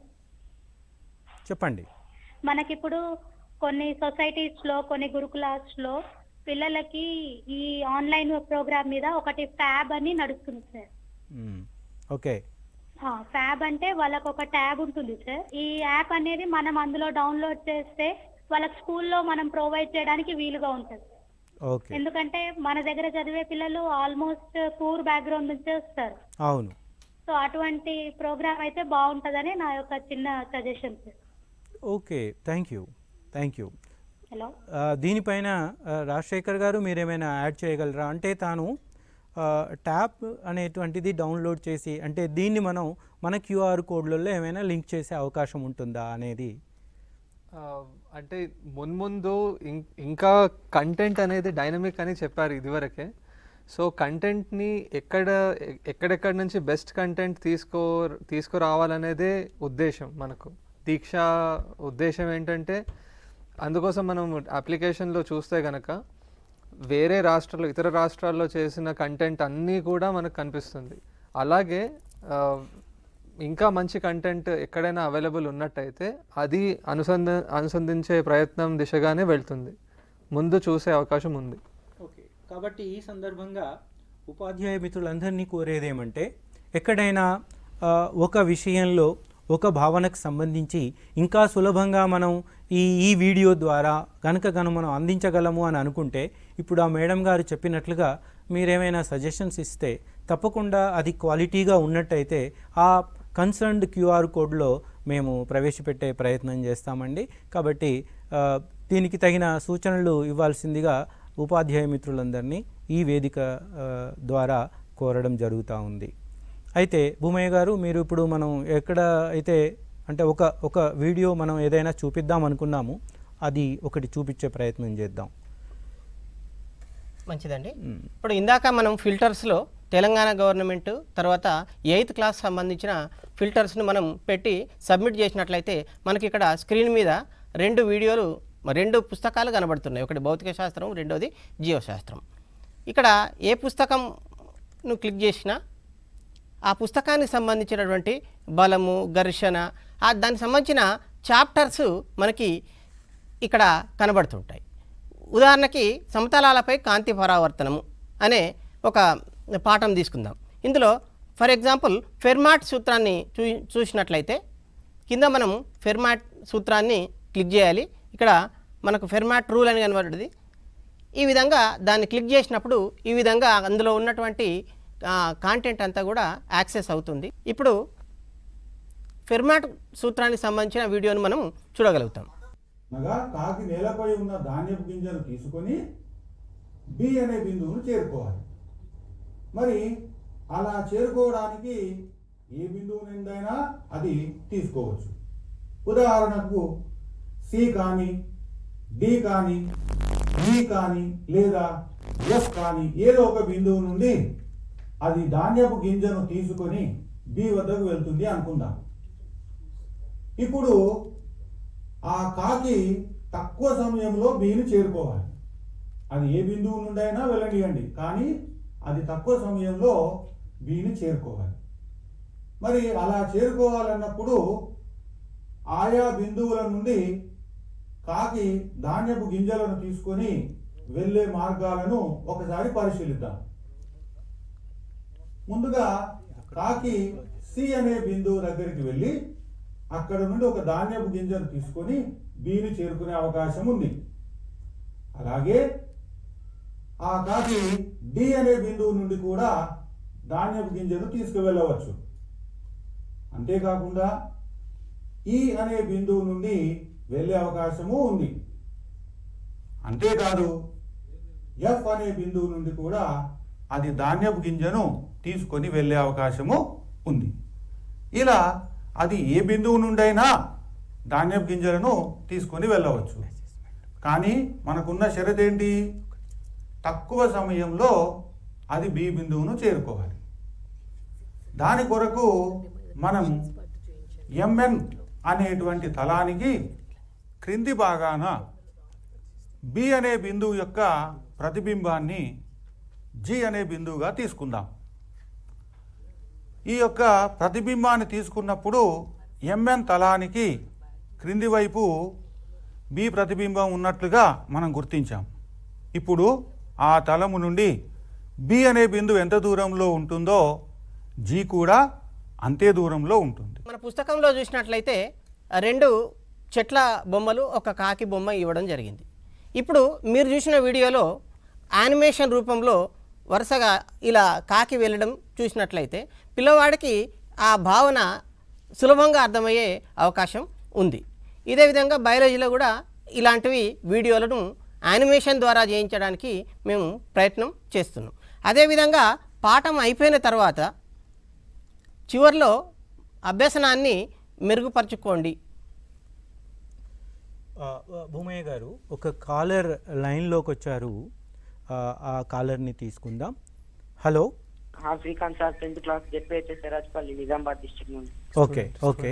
చెప్పండి మనకిప్పుడు కొన్ని సొసైటీస్లో కొన్ని గురుకులాస్లో పిల్లలకి ఈ ఆన్లైన్ ప్రోగ్రామ్ మీద ఒకటి ఫ్యాబ్ అని నడుస్తుంది సార్ ఓకే hmm. ఫ్యాబ్ అంటే వాళ్ళకు ఒక ట్యాబ్ ఉంటుంది సార్ ఈ యాప్ అనేది మనం అందులో డౌన్లోడ్ చేస్తే వాళ్ళకి స్కూల్లో మనం ప్రొవైడ్ చేయడానికి వీలుగా ఉంటుంది ఎందుకంటే మన దగ్గర చదివే పిల్లలు ఆల్మోస్ట్ పూర్ బ్యాక్గ్రౌండ్ నుంచే వస్తారు అవును సో అటువంటి ప్రోగ్రామ్ అయితే బాగుంటుందని నా యొక్క చిన్న suggestion sir okay thank you thank you hello దీనిపైన రాజశేఖర్ గారు మీరేమైనా యాడ్ చేయగలరా అంటే తాను ట్యాప్ అనేటువంటిది డౌన్లోడ్ చేసి అంటే దీన్ని మనం మన క్యూఆర్ కోడ్లలో ఏమైనా లింక్ చేసే అవకాశం ఉంటుందా అనేది అంటే మున్ముందు ఇంకా కంటెంట్ అనేది డైనమిక్ అని చెప్పారు ఇదివరకే సో కంటెంట్ని ఎక్కడ ఎక్కడెక్కడ నుంచి బెస్ట్ కంటెంట్ తీసుకో తీసుకురావాలనేదే ఉద్దేశం మనకు దీక్ష ఉద్దేశం ఏంటంటే అందుకోసం మనం అప్లికేషన్లో చూస్తే కనుక వేరే రాష్ట్రాల్లో ఇతర రాష్ట్రాల్లో చేసిన కంటెంట్ అన్నీ కూడా మనకు కనిపిస్తుంది అలాగే ఇంకా మంచి కంటెంట్ ఎక్కడైనా అవైలబుల్ ఉన్నట్టయితే అది అనుసంధ అనుసంధించే ప్రయత్నం దిశగానే వెళ్తుంది ముందు చూసే అవకాశం ఉంది ఓకే కాబట్టి ఈ సందర్భంగా ఉపాధ్యాయ మిత్రులందరినీ కోరేదేమంటే ఎక్కడైనా ఒక విషయంలో ఒక భావనకు సంబంధించి ఇంకా సులభంగా మనం ఈ ఈ వీడియో ద్వారా కనుక కను మనం అందించగలము అని అనుకుంటే ఇప్పుడు ఆ మేడం గారు చెప్పినట్లుగా మీరేమైనా సజెషన్స్ ఇస్తే తప్పకుండా అది క్వాలిటీగా ఉన్నట్టయితే ఆ కన్సర్న్డ్ క్యూఆర్ కోడ్లో మేము ప్రవేశపెట్టే ప్రయత్నం చేస్తామండి కాబట్టి దీనికి తగిన సూచనలు ఇవ్వాల్సిందిగా ఉపాధ్యాయ మిత్రులందరినీ ఈ వేదిక ద్వారా కోరడం జరుగుతూ ఉంది అయితే భూమయ్య గారు మీరు ఇప్పుడు మనం ఎక్కడ అయితే అంటే ఒక ఒక వీడియో మనం ఏదైనా చూపిద్దాం అనుకున్నాము అది ఒకటి చూపించే ప్రయత్నం చేద్దాం మంచిదండి ఇప్పుడు ఇందాక మనం ఫిల్టర్స్లో తెలంగాణ గవర్నమెంట్ తర్వాత ఎయిత్ క్లాస్ సంబంధించిన ఫిల్టర్స్ను మనం పెట్టి సబ్మిట్ చేసినట్లయితే మనకి ఇక్కడ స్క్రీన్ మీద రెండు వీడియోలు రెండు పుస్తకాలు కనబడుతున్నాయి ఒకటి భౌతిక శాస్త్రం రెండోది జీవశాస్త్రం ఇక్కడ ఏ పుస్తకంను క్లిక్ చేసినా ఆ పుస్తకానికి సంబంధించినటువంటి బలము ఘర్షణ దానికి సంబంధించిన చాప్టర్స్ మనకి ఇక్కడ కనబడుతుంటాయి ఉదాహరణకి సమతలాలపై కాంతి పరావర్తనము అనే ఒక పాఠం తీసుకుందాం ఇందులో ఫర్ ఎగ్జాంపుల్ ఫెర్మాట్ సూత్రాన్ని చూ చూసినట్లయితే కింద మనం ఫెర్మాట్ సూత్రాన్ని క్లిక్ చేయాలి ఇక్కడ మనకు ఫెర్మాట్ రూల్ అని కనబడుతుంది ఈ విధంగా దాన్ని క్లిక్ చేసినప్పుడు ఈ విధంగా అందులో ఉన్నటువంటి కాంటెంట్ అంతా కూడా యాక్సెస్ అవుతుంది ఇప్పుడు ఫెర్మాట్ సూత్రానికి సంబంధించిన వీడియోను మనం చూడగలుగుతాం కాకి నేలపై ఉన్న ధాన్యపు గింజలు తీసుకొని బి అనే బిందువును చేరుకోవాలి మరి అలా చేరుకోవడానికి ఏ బిందువు నిండైనా అది తీసుకోవచ్చు ఉదాహరణకు సి కానీ డి కానీ బి e కానీ లేదా ఎఫ్ కానీ ఏదో ఒక బిందువు నుండి అది ధాన్యపు గింజను తీసుకొని బి వద్దకు వెళ్తుంది అనుకుందాం ఇప్పుడు ఆ కాకి తక్కువ సమయంలో బిని చేరుకోవాలి అది ఏ బిందువు నుండి అయినా వెళ్ళనియండి కానీ అది తక్కువ సమయంలో బిని చేరుకోవాలి మరి అలా చేరుకోవాలన్నప్పుడు ఆయా బిందువుల నుండి కాకి ధాన్యపు గింజలను తీసుకొని వెళ్ళే మార్గాలను ఒకసారి పరిశీలిద్దాం ముందుగా కాకి సి అనే బిందువు దగ్గరికి వెళ్ళి అక్కడ నుండి ఒక ధాన్యపు గింజను తీసుకొని బీని చేరుకునే అవకాశం ఉంది అలాగే ఆ కాకి డి అనే బిందువు నుండి కూడా ధాన్యపు గింజను తీసుకువెళ్ళవచ్చు అంతేకాకుండా ఈ అనే బిందువు నుండి వెళ్ళే అవకాశము ఉంది అంతేకాదు ఎఫ్ అనే బిందువు నుండి కూడా అది ధాన్యపు గింజను తీసుకొని వెళ్ళే అవకాశము ఉంది ఇలా అది ఏ బిందువు నుండైనా ధాన్యపు గింజలను తీసుకొని వెళ్ళవచ్చు కానీ మనకున్న షరత్ ఏంటి తక్కువ సమయంలో అది బి బిందువును చేరుకోవాలి దాని కొరకు మనం ఎంఎన్ అనేటువంటి తలానికి క్రింది భాగాన బి అనే బిందువు యొక్క ప్రతిబింబాన్ని జి అనే బిందువుగా తీసుకుందాం ఈ యొక్క ప్రతిబింబాన్ని తీసుకున్నప్పుడు ఎంఎన్ తలానికి క్రింది వైపు బి ప్రతిబింబం ఉన్నట్లుగా మనం గుర్తించాం ఇప్పుడు ఆ తలము నుండి బి అనే బిందువు ఎంత దూరంలో ఉంటుందో జీ కూడా అంతే దూరంలో ఉంటుంది మన పుస్తకంలో చూసినట్లయితే రెండు చెట్ల బొమ్మలు ఒక కాకి బొమ్మ ఇవ్వడం జరిగింది ఇప్పుడు మీరు చూసిన వీడియోలో యానిమేషన్ రూపంలో వరుసగా ఇలా కాకి వెళ్ళడం చూసినట్లయితే పిల్లవాడికి ఆ భావన సులభంగా అర్థమయ్యే అవకాశం ఉంది ఇదే విధంగా బయాలజీలో కూడా ఇలాంటివి వీడియోలను యానిమేషన్ ద్వారా చేయించడానికి మేము ప్రయత్నం చేస్తున్నాం అదేవిధంగా పాఠం అయిపోయిన తర్వాత చివరిలో అభ్యసనాన్ని మెరుగుపరచుకోండి భూమయ్య గారు ఒక కాలర్ లైన్లోకి వచ్చారు ఆ కాలర్ని తీసుకుందాం hello Srikanth sir tenth class ZPHS Sirajpalli Nizamabad district నుండి ఓకే ఓకే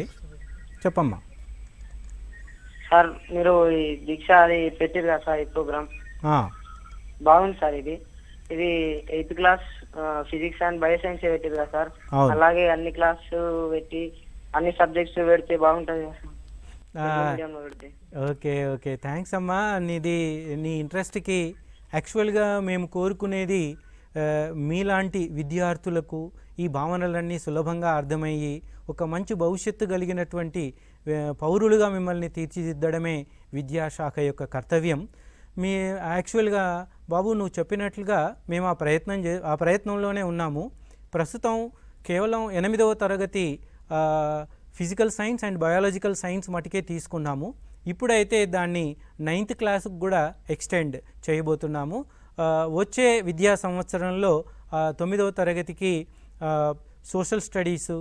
చెప్పమ్మా సార్ మీరు ఈ దీక్ష అది పెట్టారు కదా సార్ ఈ ప్రోగ్రామ్ బాగుంది సార్ ఇది ఇది eighth class physics and bio science పెట్టారు కదా సార్ అలాగే అన్ని క్లాస్ పెట్టి అన్ని సబ్జెక్ట్స్ పెడితే బాగుంటుంది సార్ ఓకే ఓకే థ్యాంక్స్ అమ్మా నీది నీ ఇంట్రెస్ట్కి యాక్చువల్గా మేము కోరుకునేది మీలాంటి విద్యార్థులకు ఈ భావనలన్నీ సులభంగా అర్థమయ్యి ఒక మంచి భవిష్యత్తు కలిగినటువంటి పౌరులుగా మిమ్మల్ని తీర్చిదిద్దడమే విద్యాశాఖ యొక్క కర్తవ్యం మీ యాక్చువల్గా బాబు నువ్వు చెప్పినట్లుగా మేము ఆ ప్రయత్నం చే ఆ ప్రయత్నంలోనే ఉన్నాము ప్రస్తుతం కేవలం ఎనిమిదవ తరగతి physical science and biological science మటుకే తీసుకున్నాము ఇప్పుడైతే దాన్ని నైన్త్ క్లాస్కి కూడా ఎక్స్టెండ్ చేయబోతున్నాము వచ్చే విద్యా సంవత్సరంలో తొమ్మిదవ తరగతికి సోషల్ స్టడీసు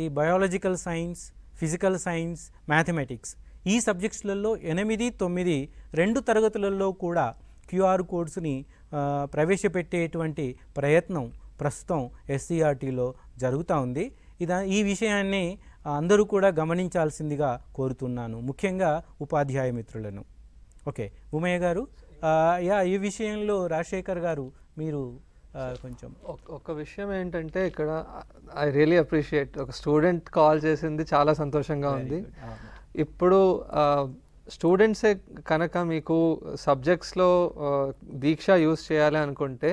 ఈ biological science physical science mathematics ఈ సబ్జెక్ట్స్లలో ఎనిమిది తొమ్మిది రెండు తరగతులలో కూడా క్యూఆర్ కోడ్స్ని ప్రవేశపెట్టేటువంటి ప్రయత్నం ప్రస్తుతం ఎస్సీఆర్టీలో జరుగుతూ ఉంది ఇదా ఈ విషయాన్ని అందరూ కూడా గమనించాల్సిందిగా కోరుతున్నాను ముఖ్యంగా ఉపాధ్యాయ మిత్రులను ఓకే ఉమయ్య గారు యా ఈ విషయంలో రాజశేఖర్ గారు మీరు కొంచెం ఒక విషయం ఏంటంటే ఇక్కడ ఐ రియలీ అప్రిషియేట్ ఒక స్టూడెంట్ కాల్ చేసింది చాలా సంతోషంగా ఉంది ఇప్పుడు స్టూడెంట్సే కనుక మీకు సబ్జెక్ట్స్లో దీక్ష యూస్ చేయాలి అనుకుంటే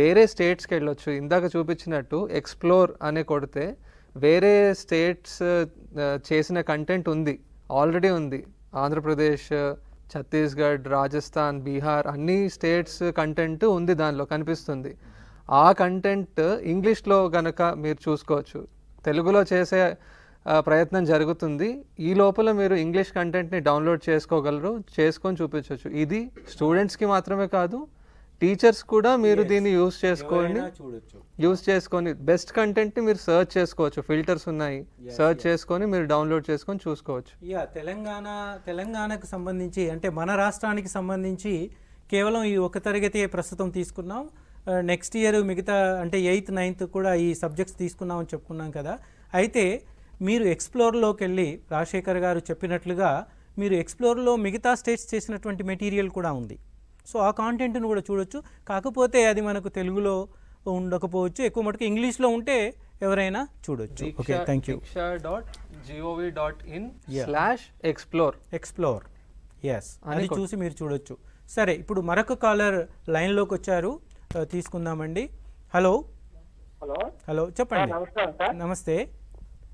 వేరే స్టేట్స్కి వెళ్ళొచ్చు ఇందాక చూపించినట్టు ఎక్స్ప్లోర్ అనే కొడితే వేరే స్టేట్స్ చేసిన కంటెంట్ ఉంది ఆల్రెడీ ఉంది ఆంధ్రప్రదేశ్ ఛత్తీస్గఢ్ రాజస్థాన్ బీహార్ అన్ని స్టేట్స్ కంటెంట్ ఉంది దానిలో కనిపిస్తుంది ఆ కంటెంట్ ఇంగ్లీష్లో కనుక మీరు చూసుకోవచ్చు తెలుగులో చేసే ప్రయత్నం జరుగుతుంది ఈ లోపల మీరు ఇంగ్లీష్ కంటెంట్ని డౌన్లోడ్ చేసుకోగలరు చేసుకొని చూపించవచ్చు ఇది స్టూడెంట్స్కి మాత్రమే కాదు టీచర్స్ కూడా మీరు దీన్ని యూస్ చేసుకోండి యూస్ చేసుకొని బెస్ట్ కంటెంట్ మీరు సర్చ్ చేసుకోవచ్చు ఫిల్టర్స్ ఉన్నాయి సర్చ్ చేసుకొని మీరు డౌన్లోడ్ చేసుకొని చూసుకోవచ్చు యా తెలంగాణ తెలంగాణకు సంబంధించి అంటే మన రాష్ట్రానికి సంబంధించి కేవలం ఈ ఒక తరగతి ప్రస్తుతం తీసుకున్నాం నెక్స్ట్ uh, ఇయర్ మిగతా అంటే ఎయిత్ నైన్త్ కూడా ఈ సబ్జెక్ట్స్ తీసుకున్నాం అని చెప్పుకున్నాం కదా అయితే మీరు ఎక్స్ప్లోర్లోకి వెళ్ళి రాజశేఖర్ గారు చెప్పినట్లుగా మీరు ఎక్స్ప్లోర్లో మిగతా స్టేట్స్ చేసినటువంటి మెటీరియల్ కూడా ఉంది సో ఆ కాంటెంట్ను కూడా చూడొచ్చు కాకపోతే అది మనకు తెలుగులో ఉండకపోవచ్చు ఎక్కువ మటుకు ఇంగ్లీష్లో ఉంటే ఎవరైనా చూడొచ్చు okay thank you dot GOV dot in slash explore explore yes అది చూసి మీరు చూడొచ్చు సరే ఇప్పుడు మరొక కాలర్ లైన్లోకి వచ్చారు తీసుకుందామండి హలో హలో హలో చెప్పండి నమస్తే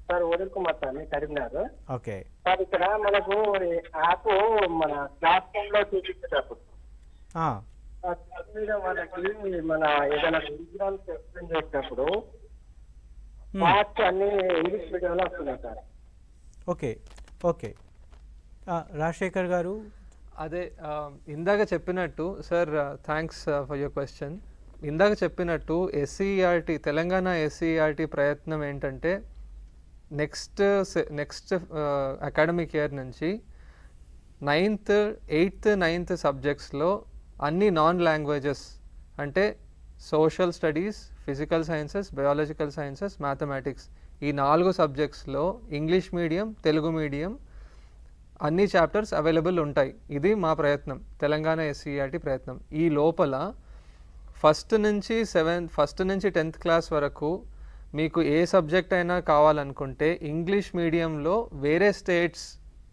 సార్ ఓదర్ Kumar sir Karimnagar okay sir ఇక్కడ మనకు యాప్ మన ప్లాట్ఫామ్ లో చూపించేటప్పుడు ఓకే ఓకే రాజశేఖర్ గారు అదే ఇందాక చెప్పినట్టు sir thanks for your question ఇందాక చెప్పినట్టు SCRT e e Telangana SCRT e ప్రయత్నం ఏంటంటే నెక్స్ట్ నెక్స్ట్ అకాడమిక్ ఇయర్ నుంచి నైన్త్ ఎయిత్ నైన్త్ సబ్జెక్ట్స్లో అన్ని నాన్ లాంగ్వేజెస్ అంటే social studies physical sciences biological sciences mathematics ఈ నాలుగు సబ్జెక్ట్స్లో ఇంగ్లీష్ మీడియం తెలుగు మీడియం అన్ని చాప్టర్స్ అవైలబుల్ ఉంటాయి ఇది మా ప్రయత్నం తెలంగాణ ఎస్సీఆర్టీ e e ప్రయత్నం ఈ లోపల ఫస్ట్ నుంచి సెవెన్ ఫస్ట్ నుంచి టెన్త్ క్లాస్ వరకు మీకు ఏ సబ్జెక్ట్ అయినా కావాలనుకుంటే ఇంగ్లీష్ మీడియంలో వేరే స్టేట్స్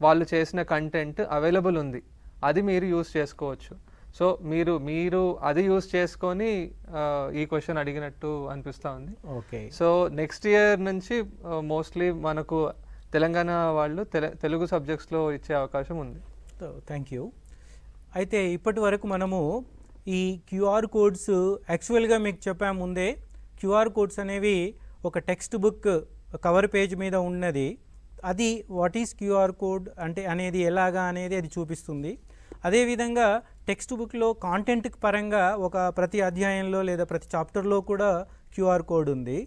వాళ్ళు చేసిన కంటెంట్ అవైలబుల్ ఉంది అది మీరు యూస్ చేసుకోవచ్చు సో మీరు మీరు అది యూస్ చేసుకొని ఈ క్వశ్చన్ అడిగినట్టు అనిపిస్తూ ఉంది ఓకే సో నెక్స్ట్ ఇయర్ నుంచి మోస్ట్లీ మనకు తెలంగాణ వాళ్ళు తెలుగు సబ్జెక్ట్స్లో ఇచ్చే అవకాశం ఉంది థ్యాంక్ యూ అయితే ఇప్పటి వరకు మనము ఈ క్యూఆర్ కోడ్స్ యాక్చువల్గా మీకు చెప్పా ముందే క్యూఆర్ కోడ్స్ అనేవి ఒక టెక్స్ట్ బుక్ కవర్ పేజ్ మీద ఉన్నది అది వాట్ ఈస్ క్యూఆర్ కోడ్ అంటే అనేది ఎలాగా అనేది అది చూపిస్తుంది అదేవిధంగా టెక్స్ట్ బుక్లో కాంటెంట్ పరంగా ఒక ప్రతి అధ్యాయంలో లేదా ప్రతి చాప్టర్లో కూడా క్యూఆర్ కోడ్ ఉంది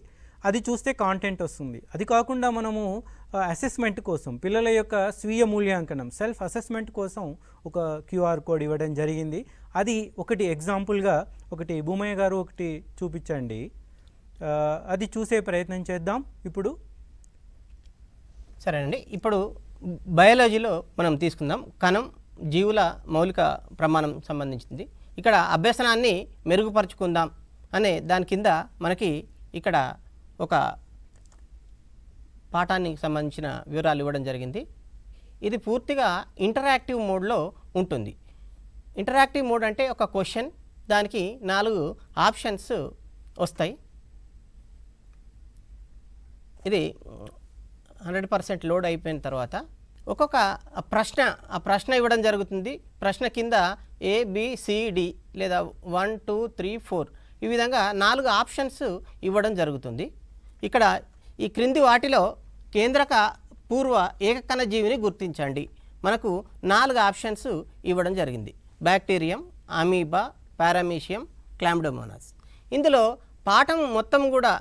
అది చూస్తే కాంటెంట్ వస్తుంది అది కాకుండా మనము అసెస్మెంట్ కోసం పిల్లల యొక్క స్వీయ మూల్యాంకనం సెల్ఫ్ అసెస్మెంట్ కోసం ఒక క్యూఆర్ కోడ్ ఇవ్వడం జరిగింది అది ఒకటి ఎగ్జాంపుల్గా ఒకటి భూమయ్య గారు ఒకటి చూపించండి అది చూసే ప్రయత్నం చేద్దాం ఇప్పుడు సరేనండి ఇప్పుడు బయాలజీలో మనం తీసుకుందాం కణం జీవుల మౌలిక ప్రమాణం సంబంధించింది ఇక్కడ అభ్యసనాన్ని మెరుగుపరుచుకుందాం అనే దాని కింద మనకి ఇక్కడ ఒక పాఠానికి సంబంధించిన వివరాలు ఇవ్వడం జరిగింది ఇది పూర్తిగా ఇంటరాక్టివ్ మోడ్లో ఉంటుంది ఇంటరాక్టివ్ మోడ్ అంటే ఒక క్వశ్చన్ దానికి నాలుగు ఆప్షన్స్ వస్తాయి ఇది హండ్రెడ్ పర్సెంట్ లోడ్ అయిపోయిన తర్వాత ఒక్కొక్క ప్రశ్న ఆ ప్రశ్న ఇవ్వడం జరుగుతుంది ప్రశ్న కింద ఏబిసిడి లేదా వన్ టూ త్రీ ఫోర్ ఈ విధంగా నాలుగు ఆప్షన్స్ ఇవ్వడం జరుగుతుంది ఇక్కడ ఈ క్రింది వాటిలో కేంద్రక పూర్వ ఏకకణ జీవిని గుర్తించండి మనకు నాలుగు ఆప్షన్స్ ఇవ్వడం జరిగింది బ్యాక్టీరియం అమీబా పారామీషియం క్లామ్డోమోనాస్ ఇందులో పాఠం మొత్తం కూడా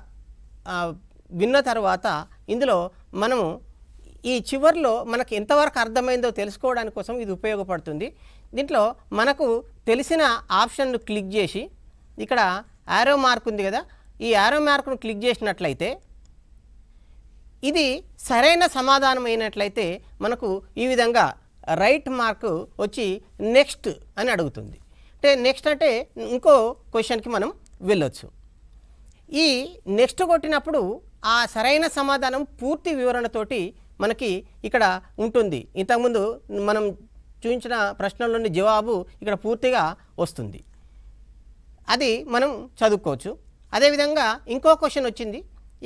విన్న తర్వాత ఇందులో మనము ఈ చివరిలో మనకు ఎంతవరకు అర్థమైందో తెలుసుకోవడానికి కోసం ఇది ఉపయోగపడుతుంది దీంట్లో మనకు తెలిసిన ఆప్షన్ను క్లిక్ చేసి ఇక్కడ యారో మార్క్ ఉంది కదా ఈ యారో మార్క్ను క్లిక్ చేసినట్లయితే ఇది సరైన సమాధానం అయినట్లయితే మనకు ఈ విధంగా రైట్ మార్క్ వచ్చి నెక్స్ట్ అని అడుగుతుంది అంటే నెక్స్ట్ అంటే ఇంకో క్వశ్చన్కి మనం వెళ్ళొచ్చు ఈ నెక్స్ట్ కొట్టినప్పుడు ఆ సరైన సమాధానం పూర్తి వివరణతోటి మనకి ఇక్కడ ఉంటుంది ఇంతకుముందు మనం చూపించిన ప్రశ్నలోని జవాబు ఇక్కడ పూర్తిగా వస్తుంది అది మనం చదువుకోవచ్చు అదేవిధంగా ఇంకో క్వశ్చన్ వచ్చింది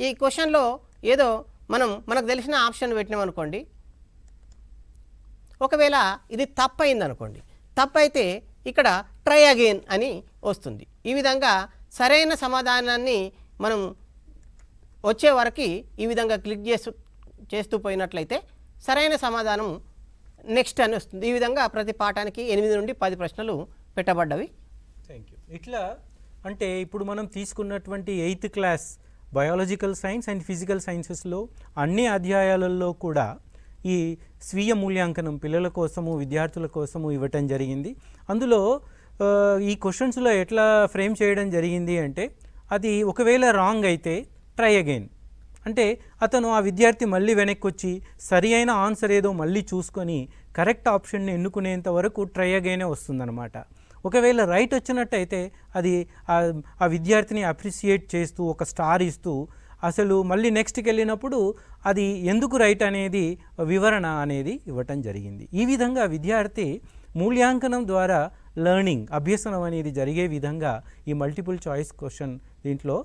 ఈ క్వశ్చన్లో ఏదో మనం మనకు తెలిసిన ఆప్షన్ పెట్టినాం అనుకోండి ఒకవేళ ఇది తప్పయింది అనుకోండి తప్పైతే ఇక్కడ ట్రై అగైన్ అని వస్తుంది ఈ విధంగా సరైన సమాధానాన్ని మనం వచ్చే వరకు ఈ విధంగా క్లిక్ చేసు చేస్తూ పోయినట్లయితే సరైన సమాధానం నెక్స్ట్ అని వస్తుంది ఈ విధంగా ప్రతి పాఠానికి ఎనిమిది నుండి పది ప్రశ్నలు పెట్టబడ్డవి థ్యాంక్ యూ ఇట్లా అంటే ఇప్పుడు మనం తీసుకున్నటువంటి eighth class biological science and physical సైన్సెస్లో అన్ని అధ్యాయాలలో కూడా ఈ స్వీయ మూల్యాంకనం పిల్లల కోసము విద్యార్థుల కోసము ఇవ్వటం జరిగింది అందులో ఈ క్వశ్చన్స్లో ఎట్లా ఫ్రేమ్ చేయడం జరిగింది అంటే అది ఒకవేళ రాంగ్ అయితే ట్రై అగైన్ అంటే అతను ఆ విద్యార్థి మళ్ళీ వెనక్కి వచ్చి సరి అయిన ఆన్సర్ ఏదో మళ్ళీ చూసుకొని కరెక్ట్ ఆప్షన్ని ఎన్నుకునేంత వరకు ట్రై అగైనే వస్తుందన్నమాట ఒకవేళ రైట్ వచ్చినట్టయితే అది ఆ విద్యార్థిని అప్రిసియేట్ చేస్తూ ఒక స్టార్ ఇస్తూ అసలు మళ్ళీ నెక్స్ట్కి వెళ్ళినప్పుడు అది ఎందుకు రైట్ అనేది వివరణ అనేది ఇవ్వటం జరిగింది ఈ విధంగా విద్యార్థి మూల్యాంకనం ద్వారా లర్నింగ్ అభ్యసనం అనేది జరిగే విధంగా ఈ మల్టిపుల్ చాయిస్ క్వశ్చన్ దీంట్లో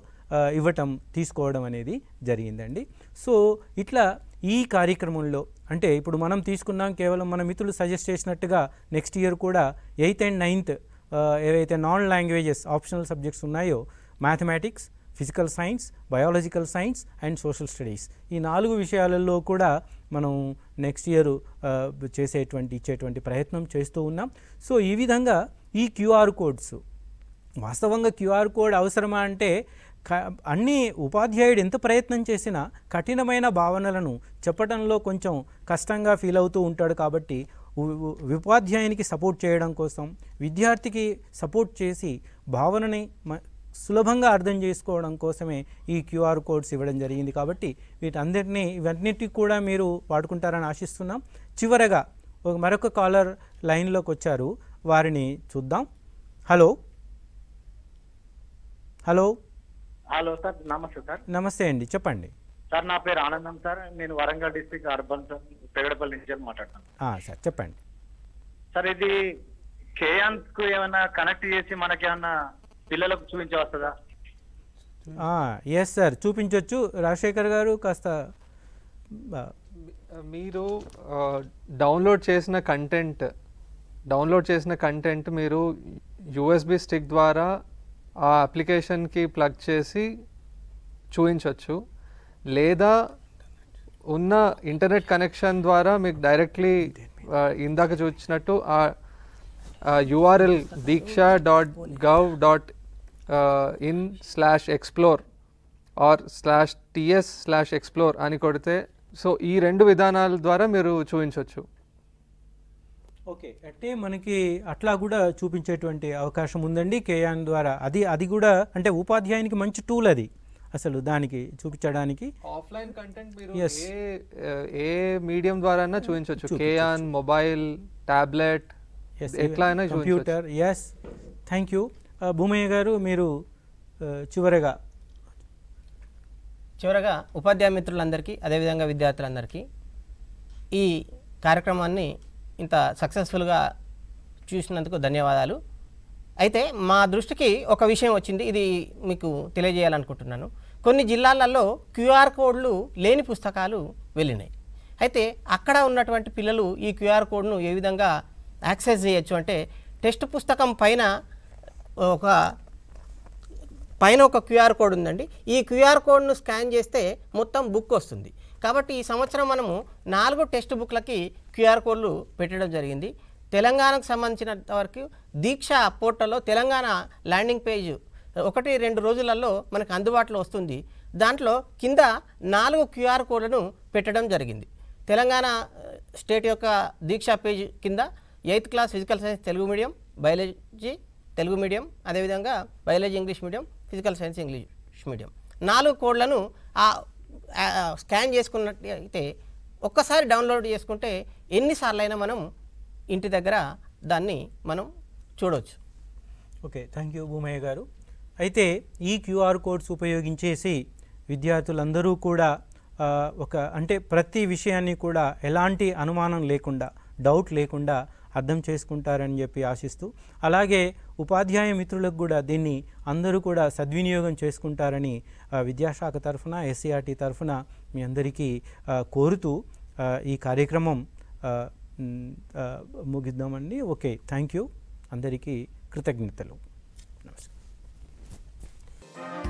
ఇవ్వటం తీసుకోవడం అనేది జరిగిందండి సో ఇట్లా ఈ కార్యక్రమంలో అంటే ఇప్పుడు మనం తీసుకున్నాం కేవలం మన మిత్రులు సజెస్ట్ చేసినట్టుగా నెక్స్ట్ ఇయర్ కూడా ఎయిత్ అండ్ నైన్త్ ఏవైతే నాన్ లాంగ్వేజెస్ ఆప్షనల్ సబ్జెక్ట్స్ ఉన్నాయో mathematics physical science biological science and social studies ఈ నాలుగు విషయాలలో కూడా మనం నెక్స్ట్ ఇయర్ చేసేటువంటి ఇచ్చేటువంటి ప్రయత్నం చేస్తూ ఉన్నాం సో ఈ విధంగా ఈ క్యూఆర్ కోడ్స్ వాస్తవంగా క్యూఆర్ కోడ్ అవసరమా అంటే అన్ని ఉపాధ్యాయుడు ఎంత ప్రయత్నం చేసినా కఠినమైన భావనలను చెప్పడంలో కొంచెం కష్టంగా ఫీల్ అవుతూ ఉంటాడు కాబట్టి ఉపాధ్యాయునికి సపోర్ట్ చేయడం కోసం విద్యార్థికి సపోర్ట్ చేసి భావనని సులభంగా అర్థం చేసుకోవడం కోసమే ఈ క్యూఆర్ కోడ్స్ ఇవ్వడం జరిగింది కాబట్టి వీటన్నిటినీ ఇవన్నిటికి కూడా మీరు వాడుకుంటారని ఆశిస్తున్నాం చివరగా ఒక మరొక కాలర్ లైన్లోకి వచ్చారు వారిని చూద్దాం హలో హలో హలో సార్ నమస్తే సార్ నమస్తే అండి చెప్పండి సార్ నా పేరు ఆనందం సార్ నేను Warangal district urban sir Pegadapalli నుంచి మాట్లాడుతున్నాను సార్ చెప్పండి సార్ ఇది కేఎన్స్ కు ఏమైనా కనెక్ట్ చేసి మనకి ఏమన్నా పిల్లలకు చూపించవస్తుందా ఎస్ సార్ చూపించవచ్చు రాజశేఖర్ గారు కాస్త మీరు డౌన్లోడ్ చేసిన కంటెంట్ డౌన్లోడ్ చేసిన కంటెంట్ మీరు యూఎస్బి స్టిక్ ద్వారా ఆ అప్లికేషన్కి ప్లగ్ చేసి చూపించవచ్చు లేదా ఉన్న ఇంటర్నెట్ కనెక్షన్ ద్వారా మీకు డైరెక్ట్లీ ఇందాక చూసినట్టు ఆ URL Diksha dot gov dot in slash explore or slash TS slash explore అని కొడితే సో ఈ రెండు విధానాల ద్వారా మీరు చూపించవచ్చు ఓకే అంటే మనకి అట్లా కూడా చూపించేటువంటి అవకాశం ఉందండి కేయాన్ ద్వారా అది అది కూడా అంటే ఉపాధ్యాయునికి మంచి టూల్ అది అసలు దానికి చూపించడానికి ఆఫ్లైన్ కంటెంట్ ఏ ఏ మీడియం ద్వారా అయినా చూపించవచ్చు కేయాన్ మొబైల్ టాబ్లెట్ ఎట్లా అయినా computer yes thank you Bhoomaiah గారు మీరు చివరగా చివరగా ఉపాధ్యాయ మిత్రులందరికీ అదేవిధంగా విద్యార్థులందరికీ ఈ కార్యక్రమాన్ని ఇంత సక్సెస్ఫుల్గా చూసినందుకు ధన్యవాదాలు అయితే మా దృష్టికి ఒక విషయం వచ్చింది ఇది మీకు తెలియజేయాలనుకుంటున్నాను కొన్ని జిల్లాలలో క్యూఆర్ కోడ్లు లేని పుస్తకాలు వెళ్ళినాయి అయితే అక్కడ ఉన్నటువంటి పిల్లలు ఈ క్యూఆర్ కోడ్ను ఏ విధంగా యాక్సెస్ చేయొచ్చు అంటే టెక్స్ట్ పుస్తకం పైన ఒక పైన ఒక క్యూఆర్ కోడ్ ఉందండి ఈ క్యూఆర్ కోడ్ను స్కాన్ చేస్తే మొత్తం బుక్ వస్తుంది కాబట్టి ఈ సంవత్సరం మనము నాలుగు టెక్స్ట్ బుక్లకి క్యూఆర్ కోడ్లు పెట్టడం జరిగింది తెలంగాణకు సంబంధించినంత వరకు దీక్ష పోర్టల్లో తెలంగాణ ల్యాండింగ్ పేజ్ ఒకటి రెండు రోజులలో మనకు అందుబాటులో వస్తుంది దాంట్లో కింద నాలుగు క్యూఆర్ కోడ్లను పెట్టడం జరిగింది తెలంగాణ స్టేట్ యొక్క దీక్ష పేజ్ కింద eighth class physical science Telugu medium biology Telugu medium అదేవిధంగా biology English medium physical science English medium నాలుగు కోడ్లను స్కాన్ చేసుకున్నట్టు అయితే ఒక్కసారి డౌన్లోడ్ చేసుకుంటే ఎన్నిసార్లైనా మనం ఇంటి దగ్గర దాన్ని మనం చూడవచ్చు okay thank you Bhoomaiah garu అయితే ఈ క్యూఆర్ కోడ్స్ ఉపయోగించేసి విద్యార్థులందరూ కూడా ఒక అంటే ప్రతి విషయాన్ని కూడా ఎలాంటి అనుమానం లేకుండా డౌట్ లేకుండా అర్థం చేసుకుంటారని చెప్పి ఆశిస్తూ అలాగే ఉపాధ్యాయ మిత్రులకు కూడా దీన్ని అందరూ కూడా సద్వినియోగం చేసుకుంటారని విద్యాశాఖ తరఫున ఎస్సీఆర్టీ e తరఫున మీ అందరికీ కోరుతూ ఈ కార్యక్రమం ముగిద్దామండి ఓకే థ్యాంక్ యూ అందరికీ కృతజ్ఞతలు నమస్కారం